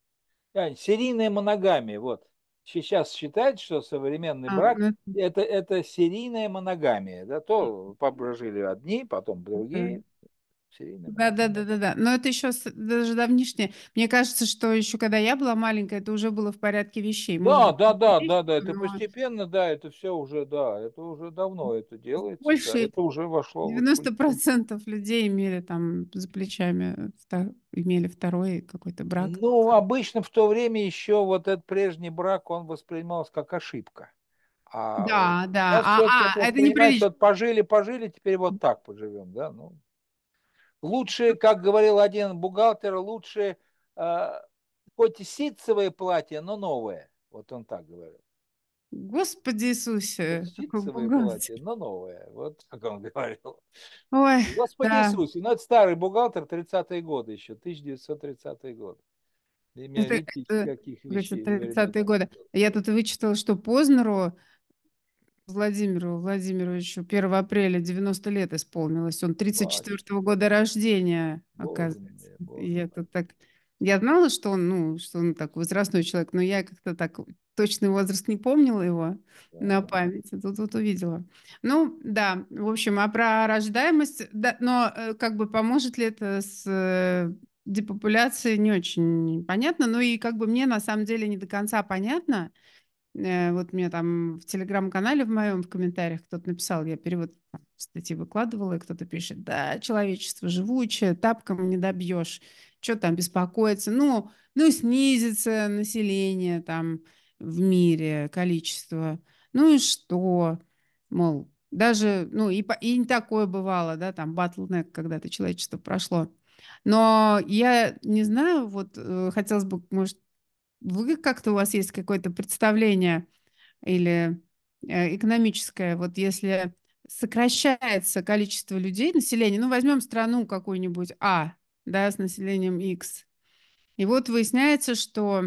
Speaker 1: Э, серийная моногамия, вот сейчас считать, что современный а, брак mm это, это серийная моногамия. Да? То пожили одни, потом другие. mm серийная.
Speaker 2: Да, да, да, да, да. Но это еще даже давнишнее. Мне кажется, что еще когда я была маленькая, это уже было в порядке вещей. Да, да, да, да, да. Это
Speaker 1: постепенно, да, это все уже, да, это уже давно это делается. Больше это уже вошло. 90%
Speaker 2: процентов людей имели там за плечами, имели второй какой-то брак.
Speaker 1: Ну, обычно в то время еще вот этот прежний брак, он воспринимался как ошибка. А да, да. А, а, это не неприлично. Пожили, пожили, теперь вот так поживем, да? Ну, лучше, как говорил один бухгалтер, лучше э, хоть и ситцевое платье, но новое. Вот он так говорил.
Speaker 2: Господи Иисусе. Ситцевое платье,
Speaker 1: но новое. Вот как он говорил.
Speaker 2: Ой, Господи да.
Speaker 1: Иисусе. Ну, это старый бухгалтер, 30-е годы еще, 1930-е э, годы. Это, это, 30-е
Speaker 2: годы. Я тут вычитала, что Познеру Владимиру Владимировичу 1 апреля 90 лет исполнилось. Он 34 -го года рождения, оказывается. Я тут так... Я знала, что он, ну, что он такой возрастной человек, но я как-то так точный возраст не помнила его да. на память. А тут вот увидела. Ну, да, в общем, а про рождаемость, да, но э, как бы поможет ли это с э, депопуляцией, не очень понятно. Ну и как бы мне на самом деле не до конца понятно, Э, вот мне там в телеграм-канале в моем в комментариях кто-то написал, я перевод статьи выкладывала, и кто-то пишет, да, человечество живучее, тапком не добьешь, что там беспокоиться, ну, ну, снизится население там в мире, количество, ну и что, мол, даже, ну, и, и не такое бывало, да, там, батлнек когда-то человечество прошло. Но я не знаю, вот э, хотелось бы, может, вы как-то у вас есть какое-то представление или э, экономическое, вот если сокращается количество людей, населения, ну, возьмем страну какую-нибудь А, да, с населением X, и вот выясняется, что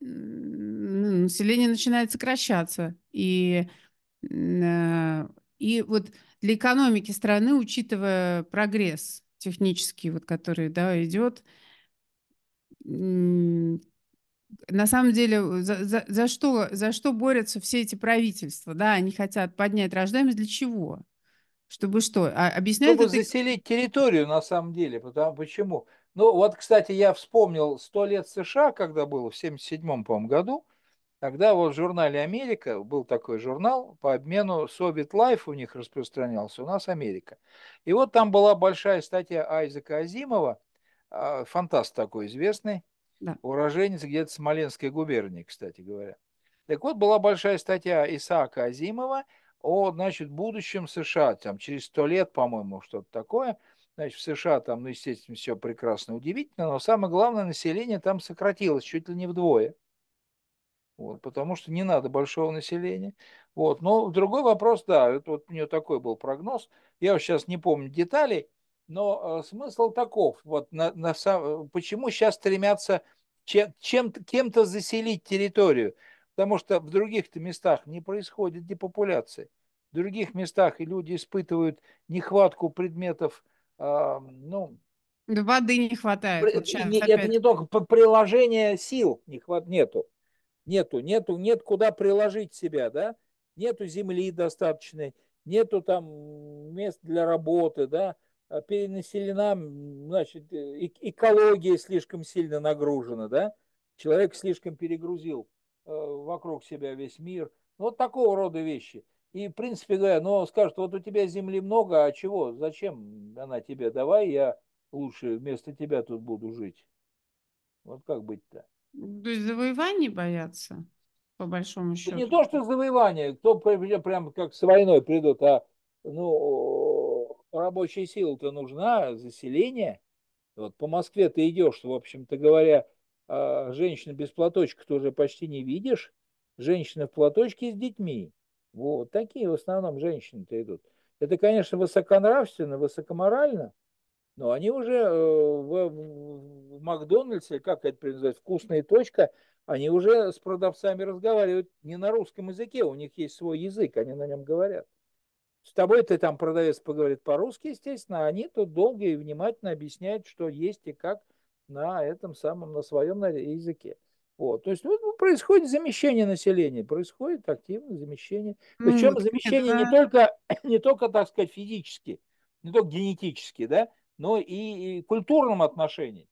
Speaker 2: ну, население начинает сокращаться, и, э, и вот для экономики страны, учитывая прогресс технический, вот который, да, идет, на самом деле, э, за, за, за, что, за что борются все эти правительства? Да, они хотят поднять рождаемость для чего? Чтобы что? А, объясняют Чтобы это...
Speaker 1: заселить территорию, на самом деле. Потому, почему? Ну, вот, кстати, я вспомнил сто лет США, когда было, в семьдесят седьмом по году. Тогда вот в журнале «Америка» был такой журнал по обмену «Совет Лайф» у них распространялся, у нас «Америка». И вот там была большая статья Айзека Азимова, а, фантаст такой известный, да. Уроженец где-то Смоленской губернии, кстати говоря. Так вот, была большая статья Исаака Азимова о, значит, будущем США, там, через сто лет, по-моему, что-то такое. Значит, в США там, ну, естественно, все прекрасно удивительно, но самое главное, население там сократилось чуть ли не вдвое. Вот, потому что не надо большого населения. Вот. Но другой вопрос, да, это вот у нее такой был прогноз. Я сейчас не помню деталей, но э, смысл таков. Вот на, на сам, э, почему сейчас стремятся чем, чем, кем-то заселить территорию? Потому что в других-то местах не происходит депопуляции В других местах и люди испытывают нехватку предметов, э, ну...
Speaker 2: Воды не хватает. При, вот сейчас, не, это не только
Speaker 1: приложение сил не хват, нету. Нету, нету, нет куда приложить себя, да? Нету земли достаточной, нету там мест для работы, да? Э, перенаселена, значит, э, экология слишком сильно нагружена, да? Человек слишком перегрузил э, вокруг себя весь мир. Ну, вот такого рода вещи. И, в принципе говоря, но ну, скажут, вот у тебя земли много, а чего,
Speaker 2: зачем
Speaker 1: она тебе, давай я лучше вместо тебя тут буду жить. Вот как быть-то?
Speaker 2: То есть завоеваний боятся, по большому счету? не то, что
Speaker 1: завоевания, кто прям как с войной придут, а ну, рабочая сила-то нужна, заселение. Вот по Москве ты идешь, в общем-то говоря, а, женщины без платочка ты уже почти не видишь. Женщины в платочке с детьми. Вот такие в основном женщины-то идут. Это, конечно, высоконравственно, высокоморально, но они уже э, в, в Макдональдсе, как это произносить вкусная точка, они уже с продавцами разговаривают не на русском языке, у них есть свой язык, они на нем говорят. С тобой ты там продавец поговорит по-русски, естественно, а они тут долго и внимательно объясняют, что есть и как на этом самом, на своем языке. Вот. То есть ну, происходит замещение населения, происходит активное замещение. Причем mm, замещение не, только, не только, так сказать, физически, не только генетически, да, но и, и в культурном отношении.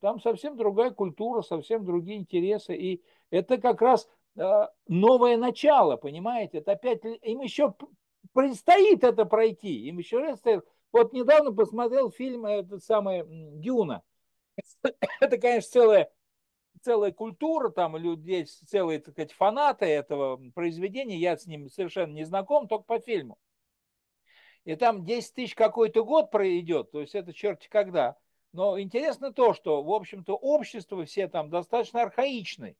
Speaker 1: Там совсем другая культура, совсем другие интересы. И это как раз а, новое начало, понимаете? Это опять им еще предстоит это пройти. Им еще раз Вот недавно посмотрел фильм э, этот самый Дюна. Это, конечно, целая целая культура, там люди, целые, так сказать, фанаты этого произведения. Я с ним совершенно не знаком, только по фильму. И там 10 тысяч какой-то год пройдет, то есть это черти когда. Но интересно то, что, в общем-то, общество все там достаточно архаичны.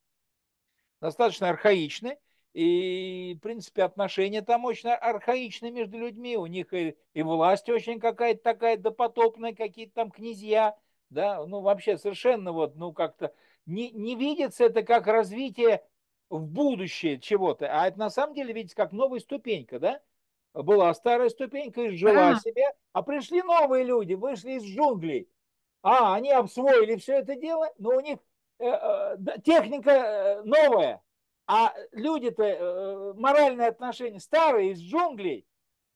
Speaker 1: Достаточно архаичны и, в принципе, отношения там очень архаичны между людьми. У них и, и власть очень какая-то такая допотопная, какие-то там князья, да, ну, вообще совершенно вот, ну, как-то не, не видится это как развитие в будущее чего-то, а это на самом деле, видите, как новая ступенька, да? Была старая ступенька, изжила а. себе, а пришли новые люди, вышли из джунглей. А, они обсвоили все это дело, но у них э, э, техника э, новая, а люди-то, э, моральные отношения старые, из джунглей,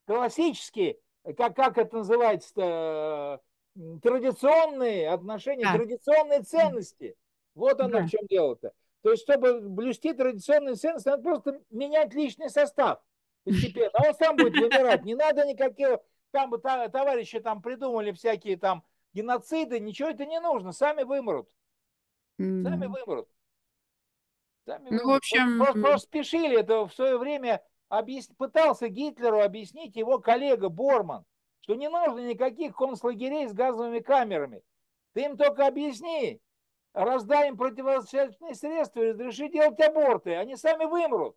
Speaker 1: классические, как, как это называется э, традиционные отношения, да. традиционные ценности. Вот оно да. в чем дело-то. То есть, чтобы блюсти традиционные ценности, надо просто менять личный состав постепенно. А он сам будет выбирать. Не надо никаких... Там бы товарищи там придумали всякие там геноциды. Ничего это не нужно. Сами вымрут. Сами вымрут. Там ну, в ну, общем... Просто, просто спешили, это в свое время объяс... пытался Гитлеру объяснить его коллега Борман, что не нужно никаких концлагерей с газовыми камерами. Ты им только объясни, раздай им противозачаточные средства и разреши делать аборты, они сами вымрут.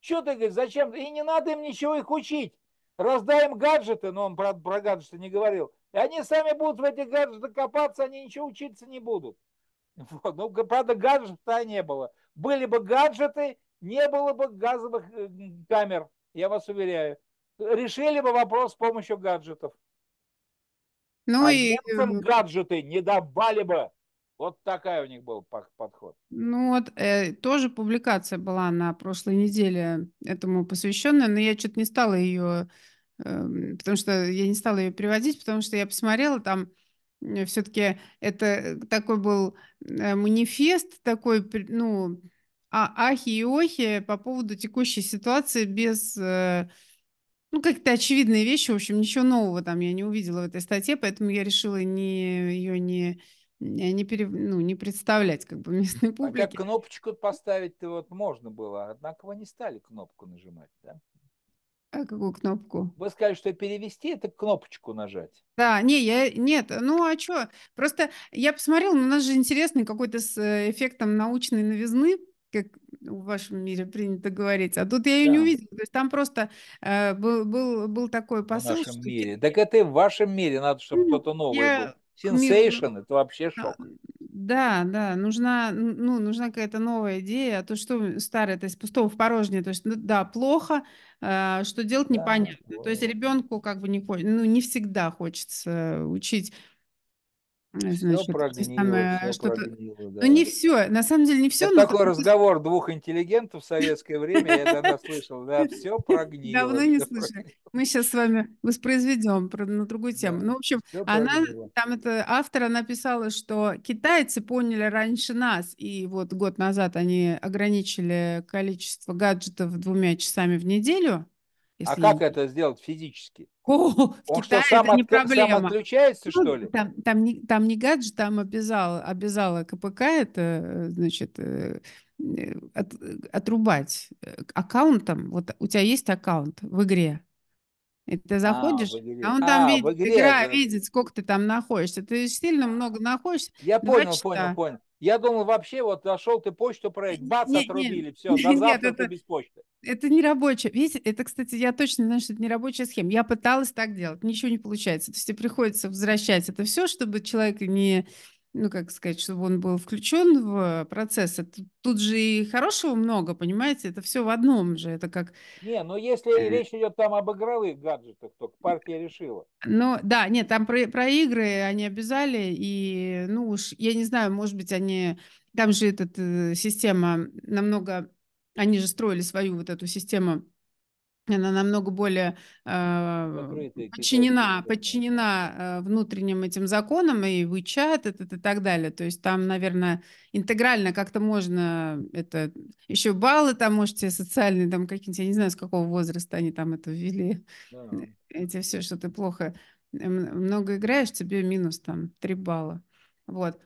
Speaker 1: Что ты говоришь, зачем? И не надо им ничего их учить. раздаем гаджеты, но он про, про гаджеты не говорил. И они сами будут в этих гаджетах копаться, они ничего учиться не будут. Вот. Ну, правда, гаджета не было. Были бы гаджеты, не было бы газовых э, камер, я вас уверяю. Решили бы вопрос с помощью гаджетов. Ну а и... Э, гаджеты не давали бы. Вот такая у них был подход.
Speaker 2: Ну вот э, тоже публикация была на прошлой неделе этому посвященная, но я что-то не стала ее, э, эм, потому что я не стала ее приводить, потому что я посмотрела там Э, все-таки это э, такой был э, манифест, такой, ну, а ахи и охи по поводу текущей ситуации без, ну, как-то очевидные вещи, в общем, ничего нового там я не увидела в этой статье, поэтому я решила не, ее не, не, пере, ну, не представлять как бы местной а публике.
Speaker 1: Хотя кнопочку поставить вот можно было, однако вы не стали кнопку нажимать, да?
Speaker 2: А какую кнопку?
Speaker 1: Вы сказали, что перевести это кнопочку нажать.
Speaker 2: Да, не, я нет, ну а что? Просто я посмотрел, у нас же интересный какой-то с э, эффектом научной новизны, как в вашем мире принято говорить. А тут я ее да. не увидела. То есть там просто э, был, был, был такой посыл. В нашем что
Speaker 1: мире. Так это и в вашем мире надо, чтобы кто-то новый я... был. Сенсейшн – это вообще а, шок.
Speaker 2: Да, да, нужна, ну, нужна какая-то новая идея, а то что старое, то есть пустого в порожнее, то есть, ну, да, плохо, а, что делать непонятно. Да, то есть ребенку как бы не, ну, не всегда хочется учить Значит, все прогнило, самое, все прогнило, да. Ну не все, на самом деле не все. Это такой
Speaker 1: разговор двух интеллигентов в советское время, я тогда слышал, да, все прогнило. Давно не слышали.
Speaker 2: Мы сейчас с вами воспроизведем на другую тему. Ну, в общем, она, там это автор, она писала, что китайцы поняли раньше нас, и вот год назад они ограничили количество гаджетов двумя часами в неделю, а как
Speaker 1: это сделать физически?
Speaker 2: О, в Он Китае что, сам не от... проблема. Сам
Speaker 1: отключается, ну, что ли?
Speaker 2: Там, там, не, там не гаджет, там обязала, обязала КПК это, э, значит, э, э, от, отрубать аккаунтом. Вот у тебя есть аккаунт в игре, и ты а, заходишь, а, а он там а, видит, игра видит, сколько ты там находишься. Ты сильно много находишься. Я понял, часа. понял, понял.
Speaker 1: Я думал, вообще, вот зашел ты почту проект, бац, нет, отрубили, нет, все, до завтра нет, это, без почты.
Speaker 2: Это не рабочая. Видите, это, кстати, я точно знаю, что это не рабочая схема. Я пыталась так делать, ничего не получается. То есть тебе приходится возвращать это все, чтобы человек не ну, как сказать, чтобы он был включен в э, процесс. Это, тут же и хорошего много, понимаете? Это все в одном же. Это как...
Speaker 1: Не, но ну, если речь идет там об игровых гаджетах, то партия решила.
Speaker 2: Ну, да, нет, там про, про игры они обязали, и, ну уж, я не знаю, может быть, они... Там же эта э, система намного... Они же строили свою вот эту систему она намного более э, подчинена, подчинена э, внутренним этим законам и WeChat и, и, и так далее. То есть там, наверное, интегрально как-то можно это еще баллы там можете социальные там какие-нибудь, я не знаю, с какого возраста они там это ввели. Да. Эти все, что ты плохо э, много играешь, тебе минус там 3 балла. Вот.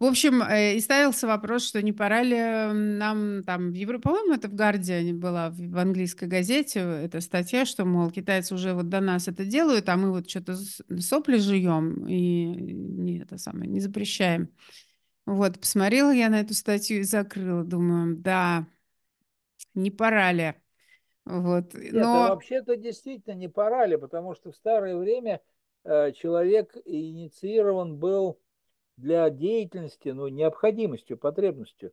Speaker 2: В общем, э, и ставился вопрос, что не пора ли нам там в Европе, по-моему, это в Гардиане была, в английской газете, э, эта статья, что, мол, китайцы уже вот до нас это делают, а мы вот что-то сопли жуем и не, это самое, не запрещаем. Вот, посмотрела я на эту статью и закрыла, думаю, да, не пора ли. Вот, э, но... Нет,
Speaker 1: вообще-то действительно не пора ли, потому что в старое время человек инициирован был для деятельности, ну, необходимостью, потребностью.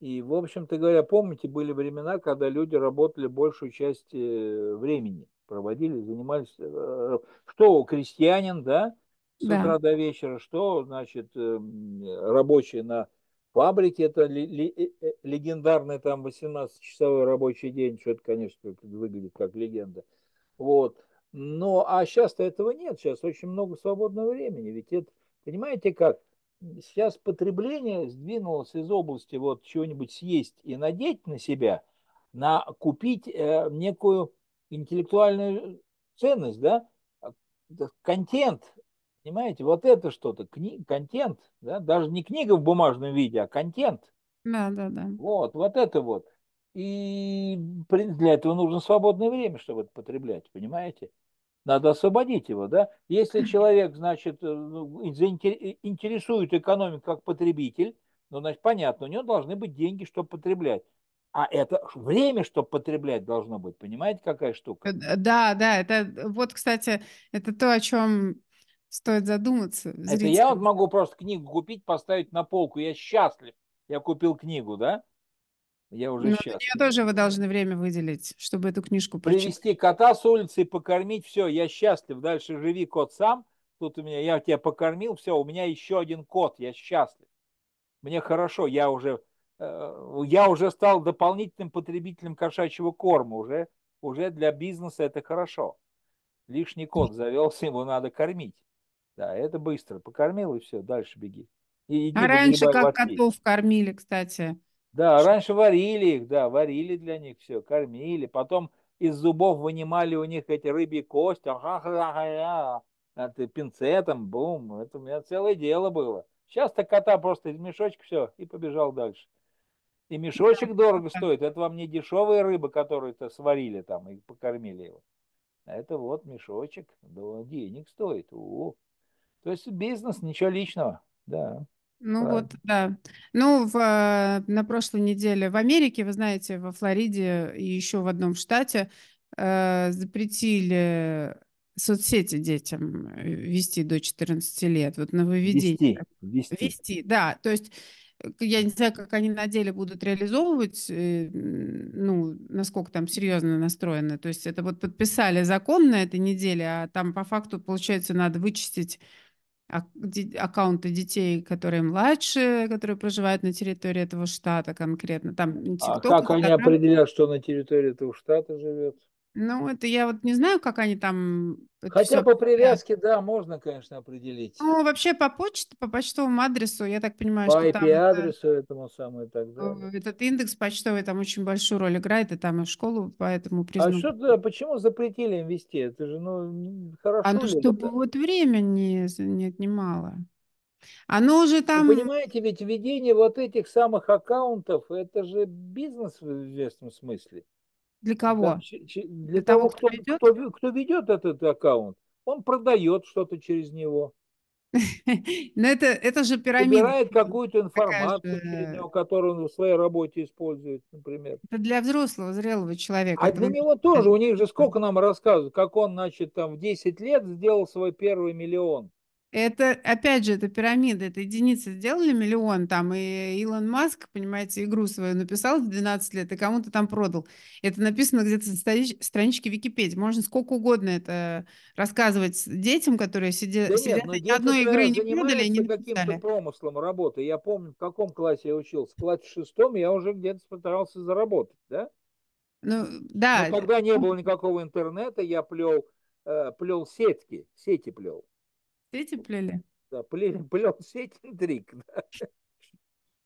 Speaker 1: И, в общем-то говоря, помните, были времена, когда люди работали большую часть э, времени, проводили, занимались, э, что крестьянин, да, с да. утра до вечера, что, значит, эм, рабочие на фабрике, это э, легендарный там 18-часовой рабочий день, что это, конечно, выглядит как легенда. Вот. Но, а сейчас-то этого нет, сейчас очень много свободного времени, ведь это, понимаете как, сейчас потребление сдвинулось из области вот чего-нибудь съесть и надеть на себя, на купить э, некую интеллектуальную ценность, да, контент, понимаете, вот это что-то, кни- контент, да, даже не книга в бумажном виде, а контент.
Speaker 2: Да, да, да.
Speaker 1: Вот, вот это вот. И для этого нужно свободное время, чтобы это потреблять, понимаете? надо освободить его, да? Если человек, значит, э, ну, интересует экономику как потребитель, ну, значит, понятно, у него должны быть деньги, чтобы потреблять. А это время, чтобы потреблять
Speaker 2: должно быть, понимаете, какая штука? Э, э, да, да, это вот, кстати, это то, о чем стоит задуматься. Зрителям. Это я вот
Speaker 1: могу просто книгу купить, поставить на полку, я счастлив, я купил книгу, да? Я уже Но сейчас. Мне тоже
Speaker 2: вы должны время выделить, чтобы эту книжку прочитать.
Speaker 1: Привести кота с улицы и покормить. Все, я счастлив. Дальше живи, кот сам. Тут у меня, я тебя покормил, все, у меня еще один кот, я счастлив. Мне хорошо, я уже, э, я уже стал дополнительным потребителем кошачьего корма. Уже, уже для бизнеса это хорошо. Лишний кот завелся, его надо кормить. Да, это быстро. Покормил и все, дальше беги. И иди, а раньше как котов
Speaker 2: кормили, кстати?
Speaker 1: Да, раньше варили их, да, варили для них все, кормили. Потом из зубов вынимали у них эти рыбьи кости, пинцетом, бум. Это у меня целое дело было. Сейчас-то кота просто из мешочка все и побежал дальше. И мешочек дорого стоит. Это вам не дешевые рыбы, которые-то сварили там и покормили его. А это вот мешочек, да, денег стоит. У -у. То есть бизнес, ничего личного. Да.
Speaker 2: Ну Правда. вот, да. Ну, в, э, на прошлой неделе в Америке, вы знаете, во Флориде и еще в одном штате э, запретили соцсети детям э, вести до 14 лет, вот нововведение. Вести, вести. Вести, да, то есть э, я не знаю, как они на деле будут реализовывать, ну, насколько там серьезно настроены. То есть это вот подписали закон на этой неделе, а там по факту, получается, надо вычистить аккаунты детей, которые младше, которые проживают на территории этого штата конкретно. Там TikTok, а как они программа... определяют,
Speaker 1: что на территории этого
Speaker 2: штата живет? Ну, это я вот не знаю, как они там... Хотя всё по
Speaker 1: привязке, да, можно, конечно, определить.
Speaker 2: Ну, вообще по почте, по почтовому адресу, я так понимаю, По что там... это- IP-адресу
Speaker 1: этому самому и так далее.
Speaker 2: Этот индекс почтовый там очень большую роль играет, и там и в школу поэтому А что
Speaker 1: туда, почему запретили им вести? Это же, ну, хорошо. А ли чтобы это?
Speaker 2: вот время не, з- не отнимало. Оно уже там... Вы
Speaker 1: понимаете, ведь введение вот этих самых аккаунтов, это же бизнес в известном смысле. Для кого? Для, для того, того кто, ведет? Кто, кто ведет этот аккаунт. Он продает что-то через него. Но это, это же пирамида. Собирает какую-то информацию, же... него, которую он в своей работе использует, например.
Speaker 2: Это для взрослого, зрелого человека. А это для вы... него тоже.
Speaker 1: У них же сколько нам рассказывают, как он, значит, там в 10 лет сделал свой первый
Speaker 2: миллион. Это, опять же, это пирамида, это единицы сделали миллион там, и Илон Маск, понимаете, игру свою написал в 12 лет и кому-то там продал. Это написано где-то на страничке Википедии. Можно сколько угодно это рассказывать детям, которые сидя, да сидят, нет, ну ни одной игры не продали, не каким-то
Speaker 1: промыслом работы. Я помню, в каком классе я учился. В классе шестом я уже где-то пытался заработать, да?
Speaker 2: Ну, да. Но когда
Speaker 1: не было никакого интернета, я плел, э, плел сетки, сети плел. Сети плели? Да, плели, плел сетин трик. Да.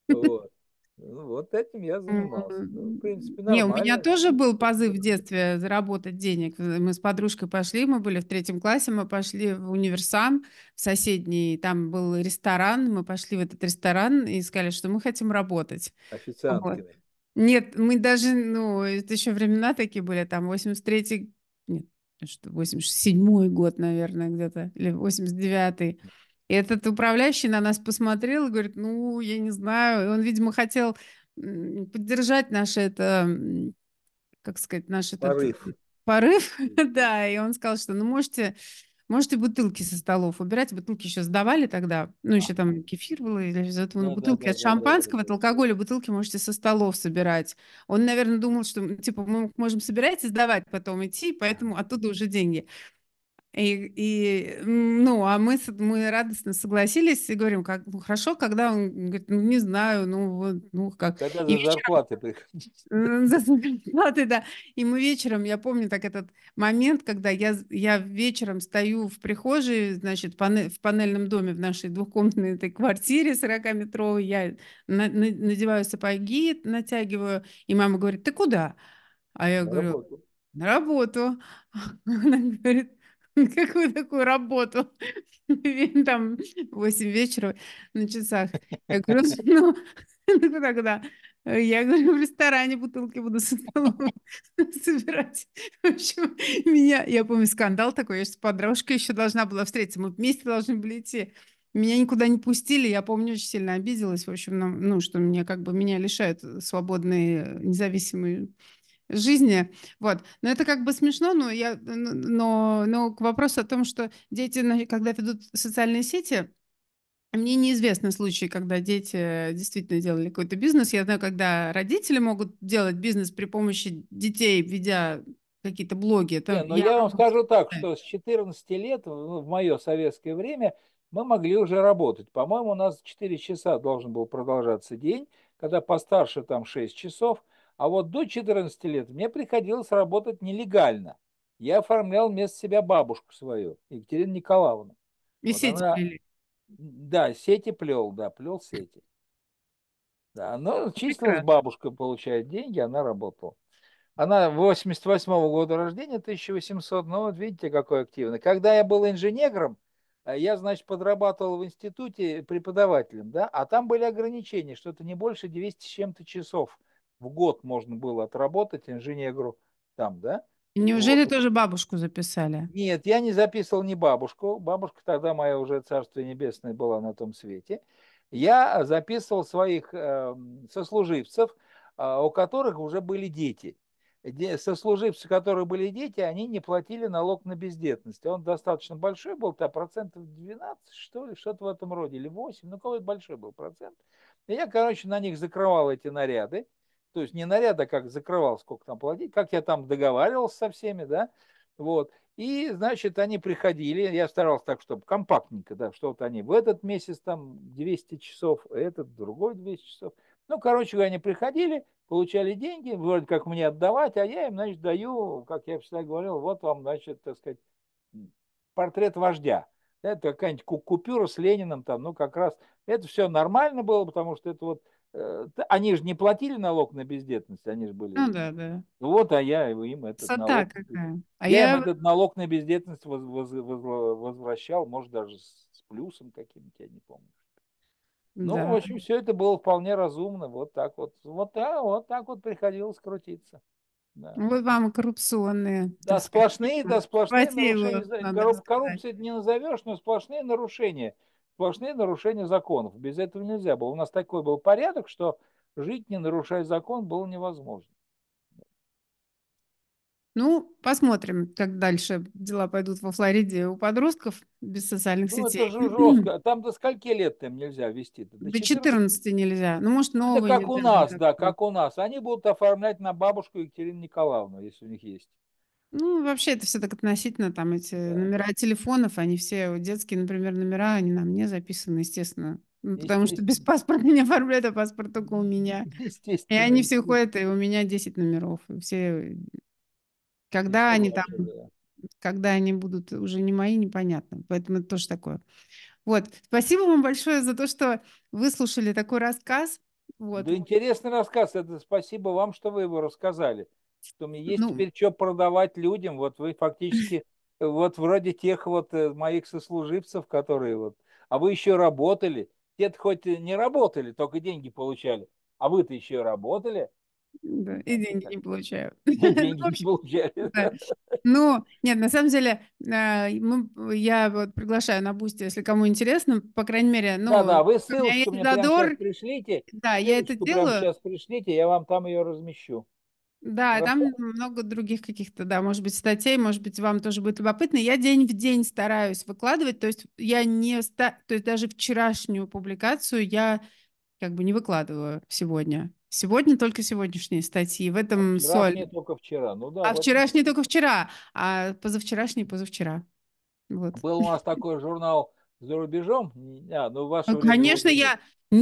Speaker 1: Вот. Ну, вот этим я занимался. Ну, в принципе, нормально. Не, у меня
Speaker 2: тоже был позыв в детстве заработать денег. Мы с подружкой пошли, мы были в третьем классе, мы пошли в универсам в соседний, там был ресторан, мы пошли в этот ресторан и сказали, что мы хотим работать. Официантками. Вот. Нет, мы даже, ну, это еще времена такие были, там, 83-й 87-й год, наверное, где-то, или 89-й. И этот управляющий на нас посмотрел и говорит, ну, я не знаю. И он, видимо, хотел поддержать наше это, как сказать, наш этот... Порыв, да. И он сказал, что, ну, можете Можете бутылки со столов убирать. Бутылки еще сдавали тогда. Ну, еще там кефир было или из этого. Ну, да, бутылки да, да, от шампанского, от алкоголя бутылки можете со столов собирать. Он, наверное, думал, что, типа, мы можем собирать и сдавать потом идти, поэтому оттуда уже деньги. И, и, ну, а мы, мы радостно согласились и говорим, как, ну, хорошо, когда он говорит, ну, не знаю, ну, вот, ну, как. Когда за зарплаты приходите. За зарплаты, да. И мы вечером, я помню так этот момент, когда я, я вечером стою в прихожей, значит, панель, в панельном доме в нашей двухкомнатной этой квартире 40-метровой, я на, на, надеваю сапоги, натягиваю, и мама говорит, ты куда? А я на говорю, работу. на работу. Она говорит, какую такую работу? Там 8 вечера на часах. Я говорю, «Ну, ну, тогда Я говорю, в ресторане бутылки буду со столом собирать. В общем, меня, я помню, скандал такой, я с подружкой еще должна была встретиться, мы вместе должны были идти. Меня никуда не пустили, я помню, очень сильно обиделась, в общем, ну, ну что меня как бы меня лишают свободные независимые жизни. Вот. Но это как бы смешно, но, я, но, но к вопросу о том, что дети, когда ведут социальные сети, мне неизвестны случаи, когда дети действительно делали какой-то бизнес. Я знаю, когда родители могут делать бизнес при помощи детей, ведя какие-то блоги. Это Не, но ну, я... я
Speaker 1: вам скажу так, что с 14 лет, ну, в мое советское время, мы могли уже работать. По-моему, у нас 4 часа должен был продолжаться день, когда постарше там 6 часов – а вот до 14 лет мне приходилось работать нелегально. Я оформлял вместо себя бабушку свою, Екатерину Николаевну. И вот сети она... плели. Да, сети плел, да, плел сети. Да, но числилась бабушка, получает деньги, она работала. Она 88 -го года рождения, 1800, ну вот видите, какой активный. Когда я был инженером, э, я, значит, подрабатывал в институте преподавателем, да, а там были ограничения, что это не больше 200 с чем-то часов в год можно было отработать инженеру там, да?
Speaker 2: Неужели вот. тоже бабушку записали?
Speaker 1: Нет, я не записывал ни бабушку. Бабушка тогда моя уже царство небесное была на том свете. Я записывал своих э, сослуживцев, э, у которых уже были дети. Де, сослуживцы, которые были дети, они не платили налог на бездетность. Он достаточно большой был, то процентов 12, что ли, что-то в этом роде, или 8, ну какой-то большой был процент. И я, короче, на них закрывал эти наряды то есть не наряда как закрывал, сколько там платить, как я там договаривался со всеми, да, вот. И, значит, они приходили, я старался так, чтобы компактненько, да, что вот они в этот месяц там 200 часов, этот другой 200 часов. Ну, короче говоря, они приходили, получали деньги, вроде как мне отдавать, а я им, значит, даю, как я всегда говорил, вот вам, значит, так сказать, портрет вождя. Это какая-нибудь купюра с Лениным там, ну, как раз, это все нормально было, потому что это вот Э, они же не платили налог на бездетность, они же были. Ну да, да. Вот, а я им этот Сата налог. Какая. А я, я этот налог на бездетность воз, воз, воз, возвращал, может даже с плюсом каким-то, я не помню.
Speaker 2: Ну, да. в общем,
Speaker 1: все это было вполне разумно, вот так вот, вот, а, вот так вот приходилось крутиться. Да. Вот вам
Speaker 2: коррупционные. Да, сплошные, да, сплошные Хватило, нарушения.
Speaker 1: Коррупцию не назовешь, но сплошные нарушения сплошные нарушения законов. Без этого нельзя было. У нас такой был порядок, что жить, не нарушая закон, было невозможно.
Speaker 2: Ну, посмотрим, как дальше дела пойдут во Флориде у подростков без социальных ну, сетей. Это же жестко.
Speaker 1: Там до скольки лет там нельзя вести? -то? До, до
Speaker 2: 14? нельзя. Ну, может, новые. Это как у нас, да, как
Speaker 1: у нас. Они будут оформлять на бабушку Екатерину Николаевну, если у них
Speaker 2: есть. Ну, вообще, это все так относительно, там эти э, Да. номера телефонов, они все, вот детские, например, номера, они на мне записаны, естественно. Ну, потому что без паспорта не оформляют, а паспорт только у меня. И они все ходят, и у меня 10 номеров. и все, э, ну, когда они там, да. когда они будут уже не мои, непонятно. Поэтому это тоже такое. Вот. Спасибо вам большое за то, что выслушали такой рассказ. Вот.
Speaker 1: Да интересный рассказ. Это спасибо вам, что вы его рассказали что мне есть ну, теперь что продавать людям. Вот вы фактически, вот вроде тех вот э, моих сослуживцев, которые вот, а вы еще работали. Те-то хоть не работали, только деньги получали. А вы-то еще работали. Да, и деньги не получают.
Speaker 2: Ну, ну, нет, на самом деле, э, ну, я вот приглашаю на Бусти, если кому интересно, по крайней мере, ну, да, вы ссылочку мне задор...
Speaker 1: пришлите.
Speaker 2: Да, я это делаю. сейчас
Speaker 1: пришлите, я вам там ее размещу.
Speaker 2: Да, Хорошо. там много других каких-то, да, может быть, статей, может быть, вам тоже будет любопытно. Я день в день стараюсь выкладывать, то есть я не, ста... то есть даже вчерашнюю публикацию я как бы не выкладываю сегодня. Сегодня только сегодняшние статьи, в а этом а соль.
Speaker 1: только вчера, ну да. А вот...
Speaker 2: вчерашние только вчера, а позавчерашние позавчера. Вот.
Speaker 1: Был у нас такой журнал за рубежом? А, ну, вашего ну, конечно, я,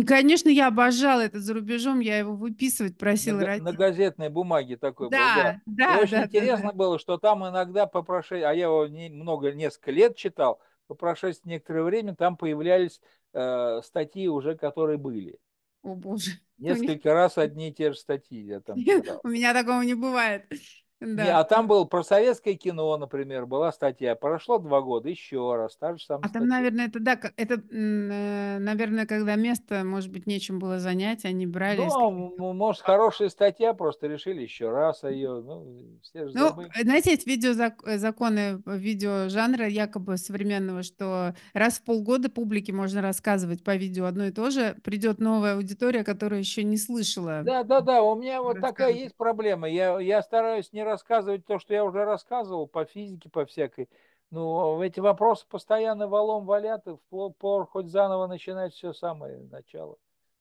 Speaker 2: конечно, я обожала это за рубежом, я его выписывать просила. На, родителей.
Speaker 1: на газетной бумаге такой да, был, да. да очень да, интересно да, было, что там иногда по прошествии, а я его не, много, несколько лет читал, по прошествии некоторое время там появлялись э, статьи уже, которые были.
Speaker 2: О боже. Несколько
Speaker 1: меня... раз одни и те же статьи я там читал.
Speaker 2: У меня такого не бывает. Да. Не, а
Speaker 1: там было про советское кино, например, была статья. Прошло два года, еще раз, та же самая А
Speaker 2: статья. там, наверное, это, да, это, э, наверное, когда место, может быть, нечем было занять, они брали...
Speaker 1: Ну, может, хорошая статья, просто решили еще раз ее. Ну, все же ну забыли.
Speaker 2: знаете, есть видеозаконы э, э, видеожанра якобы современного, что раз в полгода публике можно рассказывать по видео одно и то же, придет новая аудитория, которая еще не слышала. Да,
Speaker 1: да, да, у меня вот такая есть проблема. Я, я стараюсь не раз рассказывать то, что я уже рассказывал по физике, по всякой. Ну, эти вопросы постоянно валом валят, и пор хоть заново начинать все самое начало.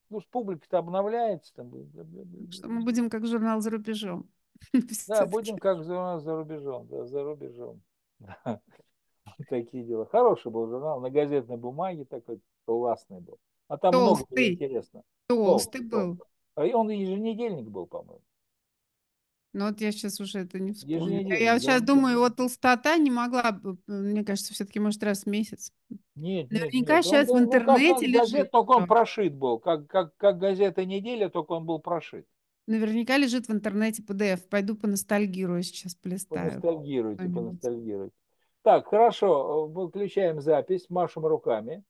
Speaker 1: Ну, с публикой то обновляется. Там. Что мы
Speaker 2: будем как журнал за рубежом.
Speaker 1: Да, будем как журнал за рубежом, да, за рубежом. Такие дела. Хороший был журнал, на газетной бумаге такой классный был. А там много интересно. Толстый, Толстый был.
Speaker 2: А и он еженедельник был, по-моему. Ну вот я сейчас уже это не вспомню. Ежедневно, я да. сейчас думаю, вот толстота не могла, мне кажется, все-таки может раз в месяц.
Speaker 1: Нет, Наверняка нет. сейчас он, в интернете ну, как, лежит. Газет, только он прошит был, как, как, как газета «Неделя», только он был прошит.
Speaker 2: Наверняка лежит в интернете PDF. Пойду поностальгирую сейчас, полистаю.
Speaker 1: Поностальгируйте, поностальгируйте. Так, хорошо, выключаем запись, машем руками.